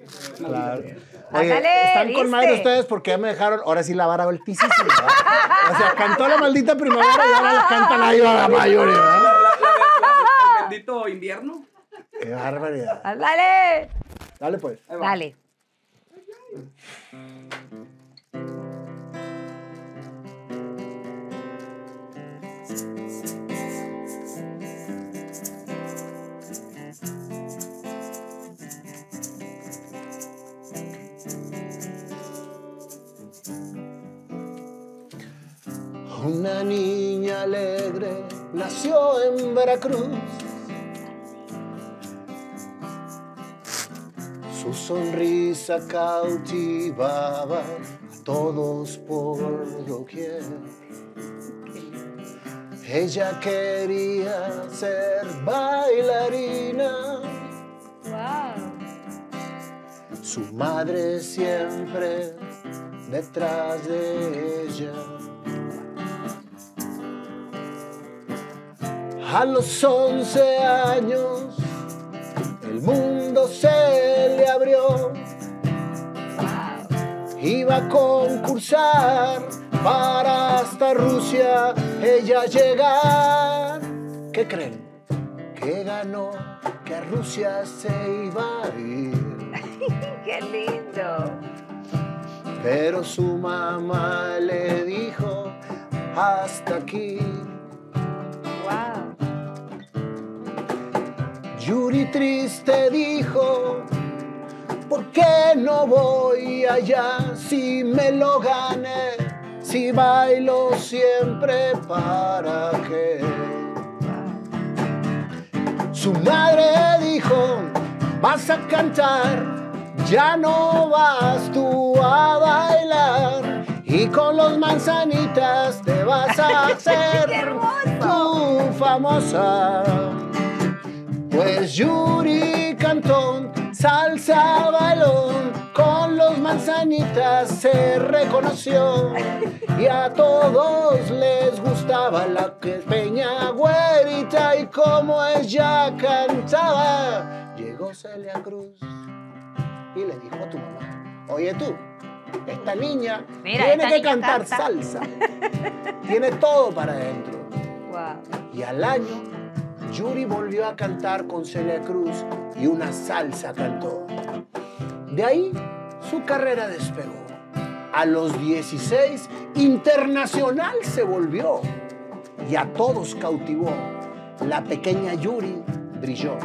Oye, están con madre ustedes porque ya me dejaron, ahora sí la vara altísima. o sea, cantó la maldita primavera y ahora la cantan ahí a la mayoría. maldito bendito invierno. Qué barbaridad. Ándale. Dale pues. Dale. Una niña alegre nació en Veracruz sonrisa cautivaba a todos por lo doquier. Ella quería ser bailarina. Su madre siempre detrás de ella. A los once años iba a concursar para hasta Rusia ella llegar. ¿Qué creen? Que ganó, que Rusia se iba a ir. ¡Qué lindo! Pero su mamá le dijo, hasta aquí. Wow. Yuri triste dijo, ¿por qué no voy allá si me lo gané? Si bailo siempre, ¿para qué? Su madre dijo, vas a cantar, ya no vas tú a bailar. Y con los manzanitas te vas a hacer tu famosa. Pues Yuri cantó, Salsa balón con los manzanitas se reconoció y a todos les gustaba la que peña güerita y como ella cantaba. Llegó Celia Cruz y le dijo a tu mamá, oye tú, esta niña tiene que cantar salsa, tiene todo para adentro. Y al año Yuri volvió a cantar con Celia Cruz y una salsa cantó. De ahí su carrera despegó. A los 16, internacional se volvió y a todos cautivó. La pequeña Yuri brilló.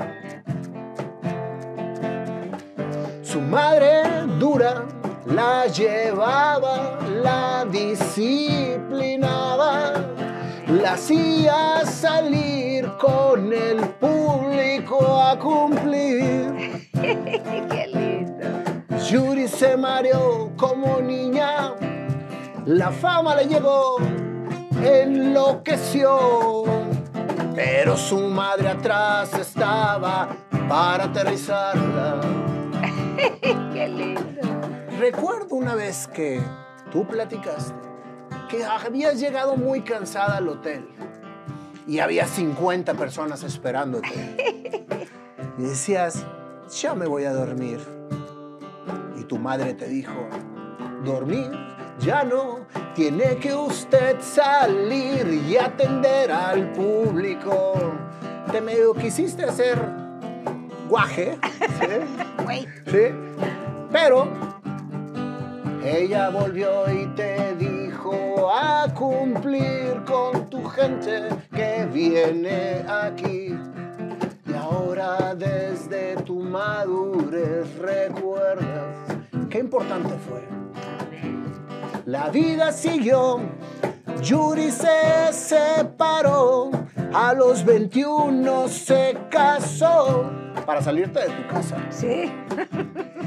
Su madre dura la llevaba, la disciplinaba la hacía salir con el público a cumplir. ¡Qué lindo! Yuri se mareó como niña, la fama le llegó, enloqueció. Pero su madre atrás estaba para aterrizarla. ¡Qué lindo! Recuerdo una vez que tú platicaste que habías llegado muy cansada al hotel y había 50 personas esperándote. Y decías, ya me voy a dormir. Y tu madre te dijo, dormir ya no, tiene que usted salir y atender al público. Te medio quisiste hacer guaje, ¿Sí? Pero ella volvió y te dijo, a cumplir con tu gente que viene aquí. Y ahora desde tu madurez recuerdas qué importante fue. La vida siguió, Yuri se separó, a los 21 se casó para salirte de tu casa. Sí.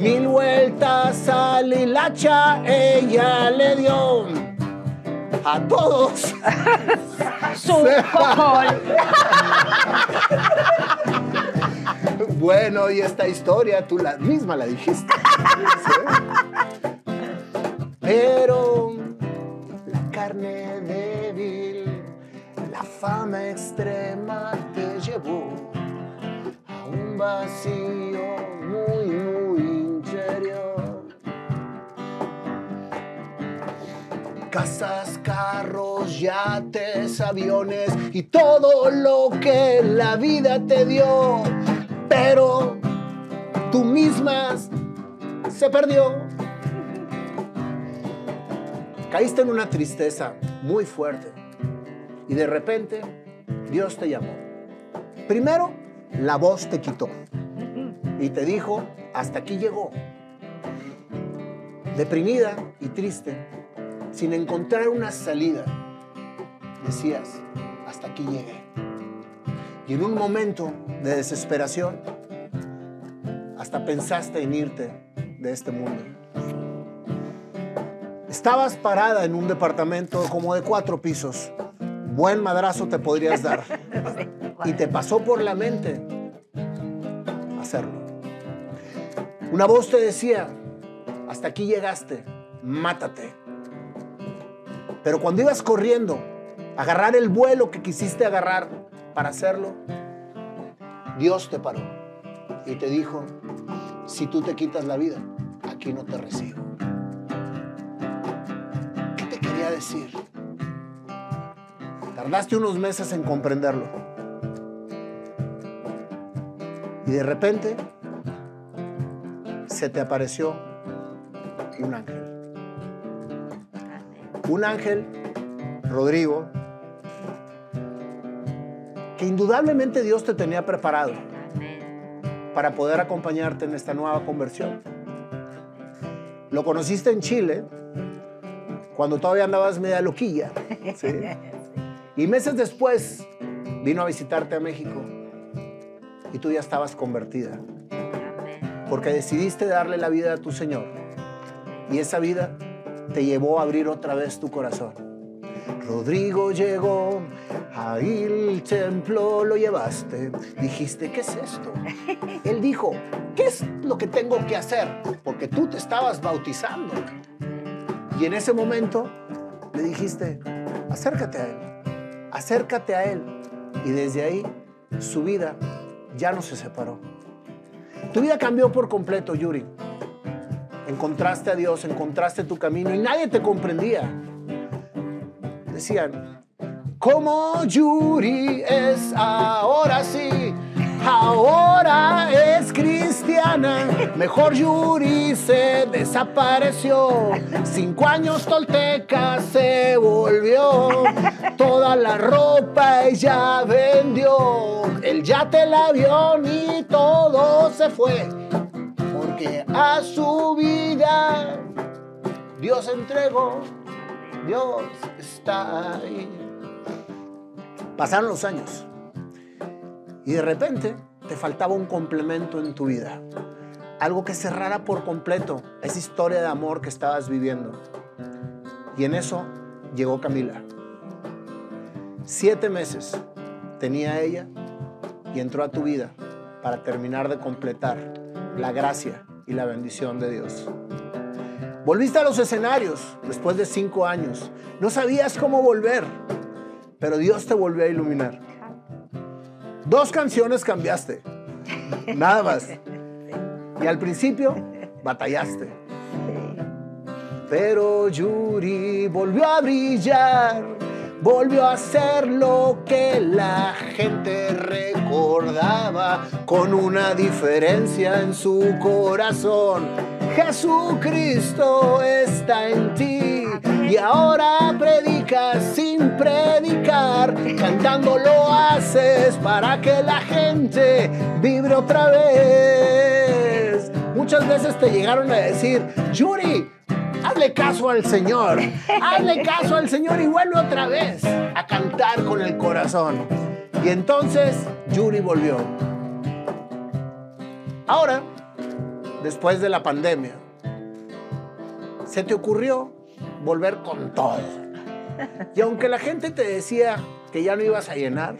Mil vueltas al hilacha ella le dio a todos su bueno, y esta historia tú la misma la dijiste. Pero la carne débil, la fama extrema te llevó a un vacío Casas, carros, yates, aviones y todo lo que la vida te dio. Pero tú mismas se perdió. Caíste en una tristeza muy fuerte y de repente Dios te llamó. Primero, la voz te quitó y te dijo, hasta aquí llegó. Deprimida y triste, sin encontrar una salida, decías, hasta aquí llegué. Y en un momento de desesperación, hasta pensaste en irte de este mundo. Estabas parada en un departamento como de cuatro pisos. Buen madrazo te podrías dar. Y te pasó por la mente hacerlo. Una voz te decía, hasta aquí llegaste, mátate. Pero cuando ibas corriendo, agarrar el vuelo que quisiste agarrar para hacerlo, Dios te paró y te dijo, si tú te quitas la vida, aquí no te recibo. ¿Qué te quería decir? Tardaste unos meses en comprenderlo. Y de repente se te apareció un ángel un ángel, Rodrigo, que indudablemente Dios te tenía preparado para poder acompañarte en esta nueva conversión. Lo conociste en Chile, cuando todavía andabas media loquilla. Y meses después vino a visitarte a México y tú ya estabas convertida. Porque decidiste darle la vida a tu Señor. Y esa vida te llevó a abrir otra vez tu corazón. Rodrigo llegó, ahí el templo lo llevaste. Dijiste, ¿qué es esto? Él dijo, ¿qué es lo que tengo que hacer? Porque tú te estabas bautizando. Y en ese momento le dijiste, acércate a Él, acércate a Él. Y desde ahí su vida ya no se separó. Tu vida cambió por completo, Yuri encontraste a Dios, encontraste tu camino y nadie te comprendía. Decían, como Yuri es ahora sí, ahora es cristiana. Mejor Yuri se desapareció. Cinco años tolteca se volvió. Toda la ropa ella vendió. El yate, la vio y todo se fue a su vida Dios entregó, Dios está ahí. Pasaron los años y de repente te faltaba un complemento en tu vida, algo que cerrara por completo esa historia de amor que estabas viviendo. Y en eso llegó Camila. Siete meses tenía ella y entró a tu vida para terminar de completar la gracia y la bendición de Dios. Volviste a los escenarios después de cinco años. No sabías cómo volver, pero Dios te volvió a iluminar. Dos canciones cambiaste, nada más. Y al principio batallaste. Pero Yuri volvió a brillar volvió a ser lo que la gente recordaba con una diferencia en su corazón. Jesucristo está en ti y ahora predicas sin predicar, cantando lo haces para que la gente vibre otra vez. Muchas veces te llegaron a decir, Yuri, Hazle caso al Señor. Hazle caso al Señor y vuelve otra vez a cantar con el corazón. Y entonces Yuri volvió. Ahora, después de la pandemia, se te ocurrió volver con todo. Y aunque la gente te decía que ya no ibas a llenar,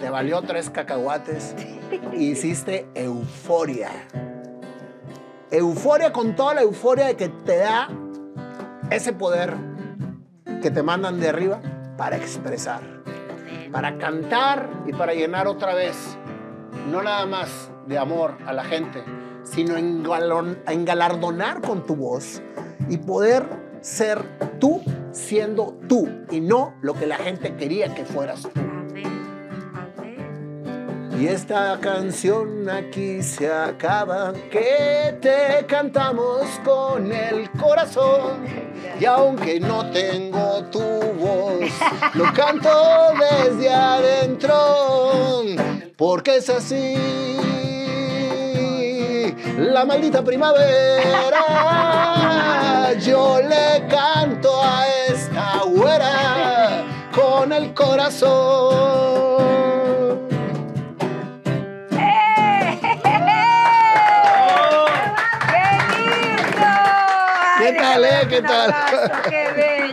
te valió tres cacahuates y hiciste euforia. Euforia con toda la euforia de que te da ese poder que te mandan de arriba para expresar, para cantar y para llenar otra vez, no nada más de amor a la gente, sino engalardonar con tu voz y poder ser tú siendo tú y no lo que la gente quería que fueras tú. Y esta canción aquí se acaba, que te cantamos con el corazón. Y aunque no tengo tu voz, lo canto desde adentro, porque es así. La maldita primavera, yo le canto a esta güera con el corazón. ¿qué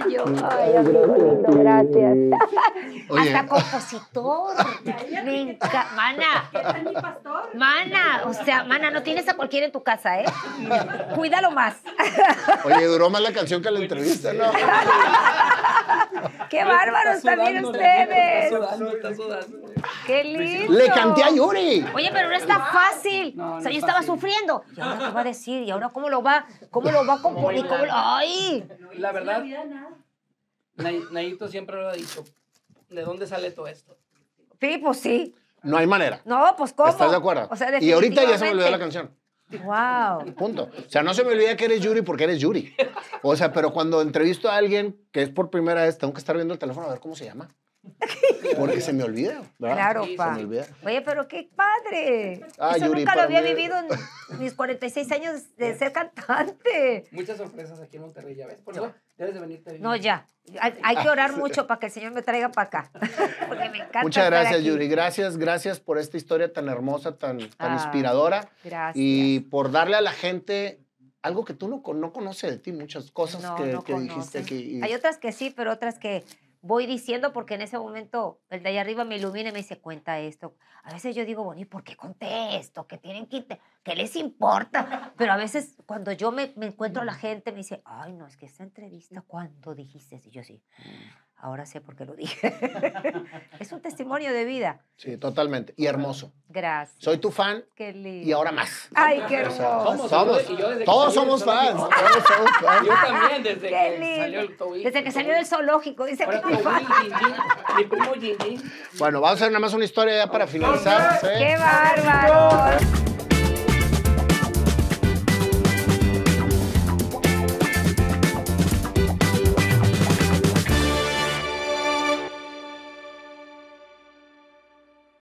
bello gracias. Hasta compositor. Me encanta. Mana. mi pastor? Mana. O sea, Mana, no tienes a cualquiera en tu casa, ¿eh? Cuídalo más. Oye, duró más la canción que la entrevista, ¿no? ¡Qué bárbaros también ustedes! ¡Qué lindo! ¡Le canté a Yuri! Oye, pero no está fácil. o sea, yo estaba sufriendo. ¿Y ahora qué va a decir? ¿Y ahora cómo lo va, cómo lo va a componer? ¿Cómo ¡Ay! La verdad, Nayito siempre lo ha dicho. ¿De dónde sale todo esto? Sí, pues sí. No hay manera. No, pues ¿cómo? ¿Estás de acuerdo? O sea, y ahorita ya se me olvidó la canción. Wow. Punto. O sea, no se me olvida que eres Yuri porque eres Yuri. O sea, pero cuando entrevisto a alguien que es por primera vez, tengo que estar viendo el teléfono a ver cómo se llama. Porque se me olvida. Claro, pa. Oye, pero qué padre. Ah, eso nunca lo había vivido en mis 46 años de ser cantante. Muchas sorpresas aquí en Monterrey, ya ves. Por eso debes de venirte No, ya. Hay, que orar mucho para que el Señor me traiga para acá. Porque me encanta. Muchas gracias, Yuri. Gracias, gracias por esta historia tan hermosa, tan, ah, inspiradora. Gracias. Y por darle a la gente algo que tú no, no conoces de ti, muchas cosas que, dijiste aquí. Hay otras que sí, pero otras que voy diciendo porque en ese momento el de allá arriba me ilumina y me dice, cuenta esto. A veces yo digo, bueno, ¿y por qué conté esto? ¿Qué tienen que ¿Qué les importa? Pero a veces cuando yo me, encuentro la mm. gente, me dice, ay, no, es que esta entrevista, ¿cuándo dijiste? Y yo sí. Mm. Ahora sé por qué lo dije. es un testimonio de vida. Sí, totalmente. Y hermoso. Gracias. Soy tu fan. Qué lindo. Y ahora más. Ay, qué hermoso. Somos. todos somos fans. Todos somos fans. Yo también desde que salió el tobillo. Desde que salió el zoológico. Dice Mi primo Bueno, vamos a hacer nada más una historia ya para finalizar. ¡Qué bárbaro!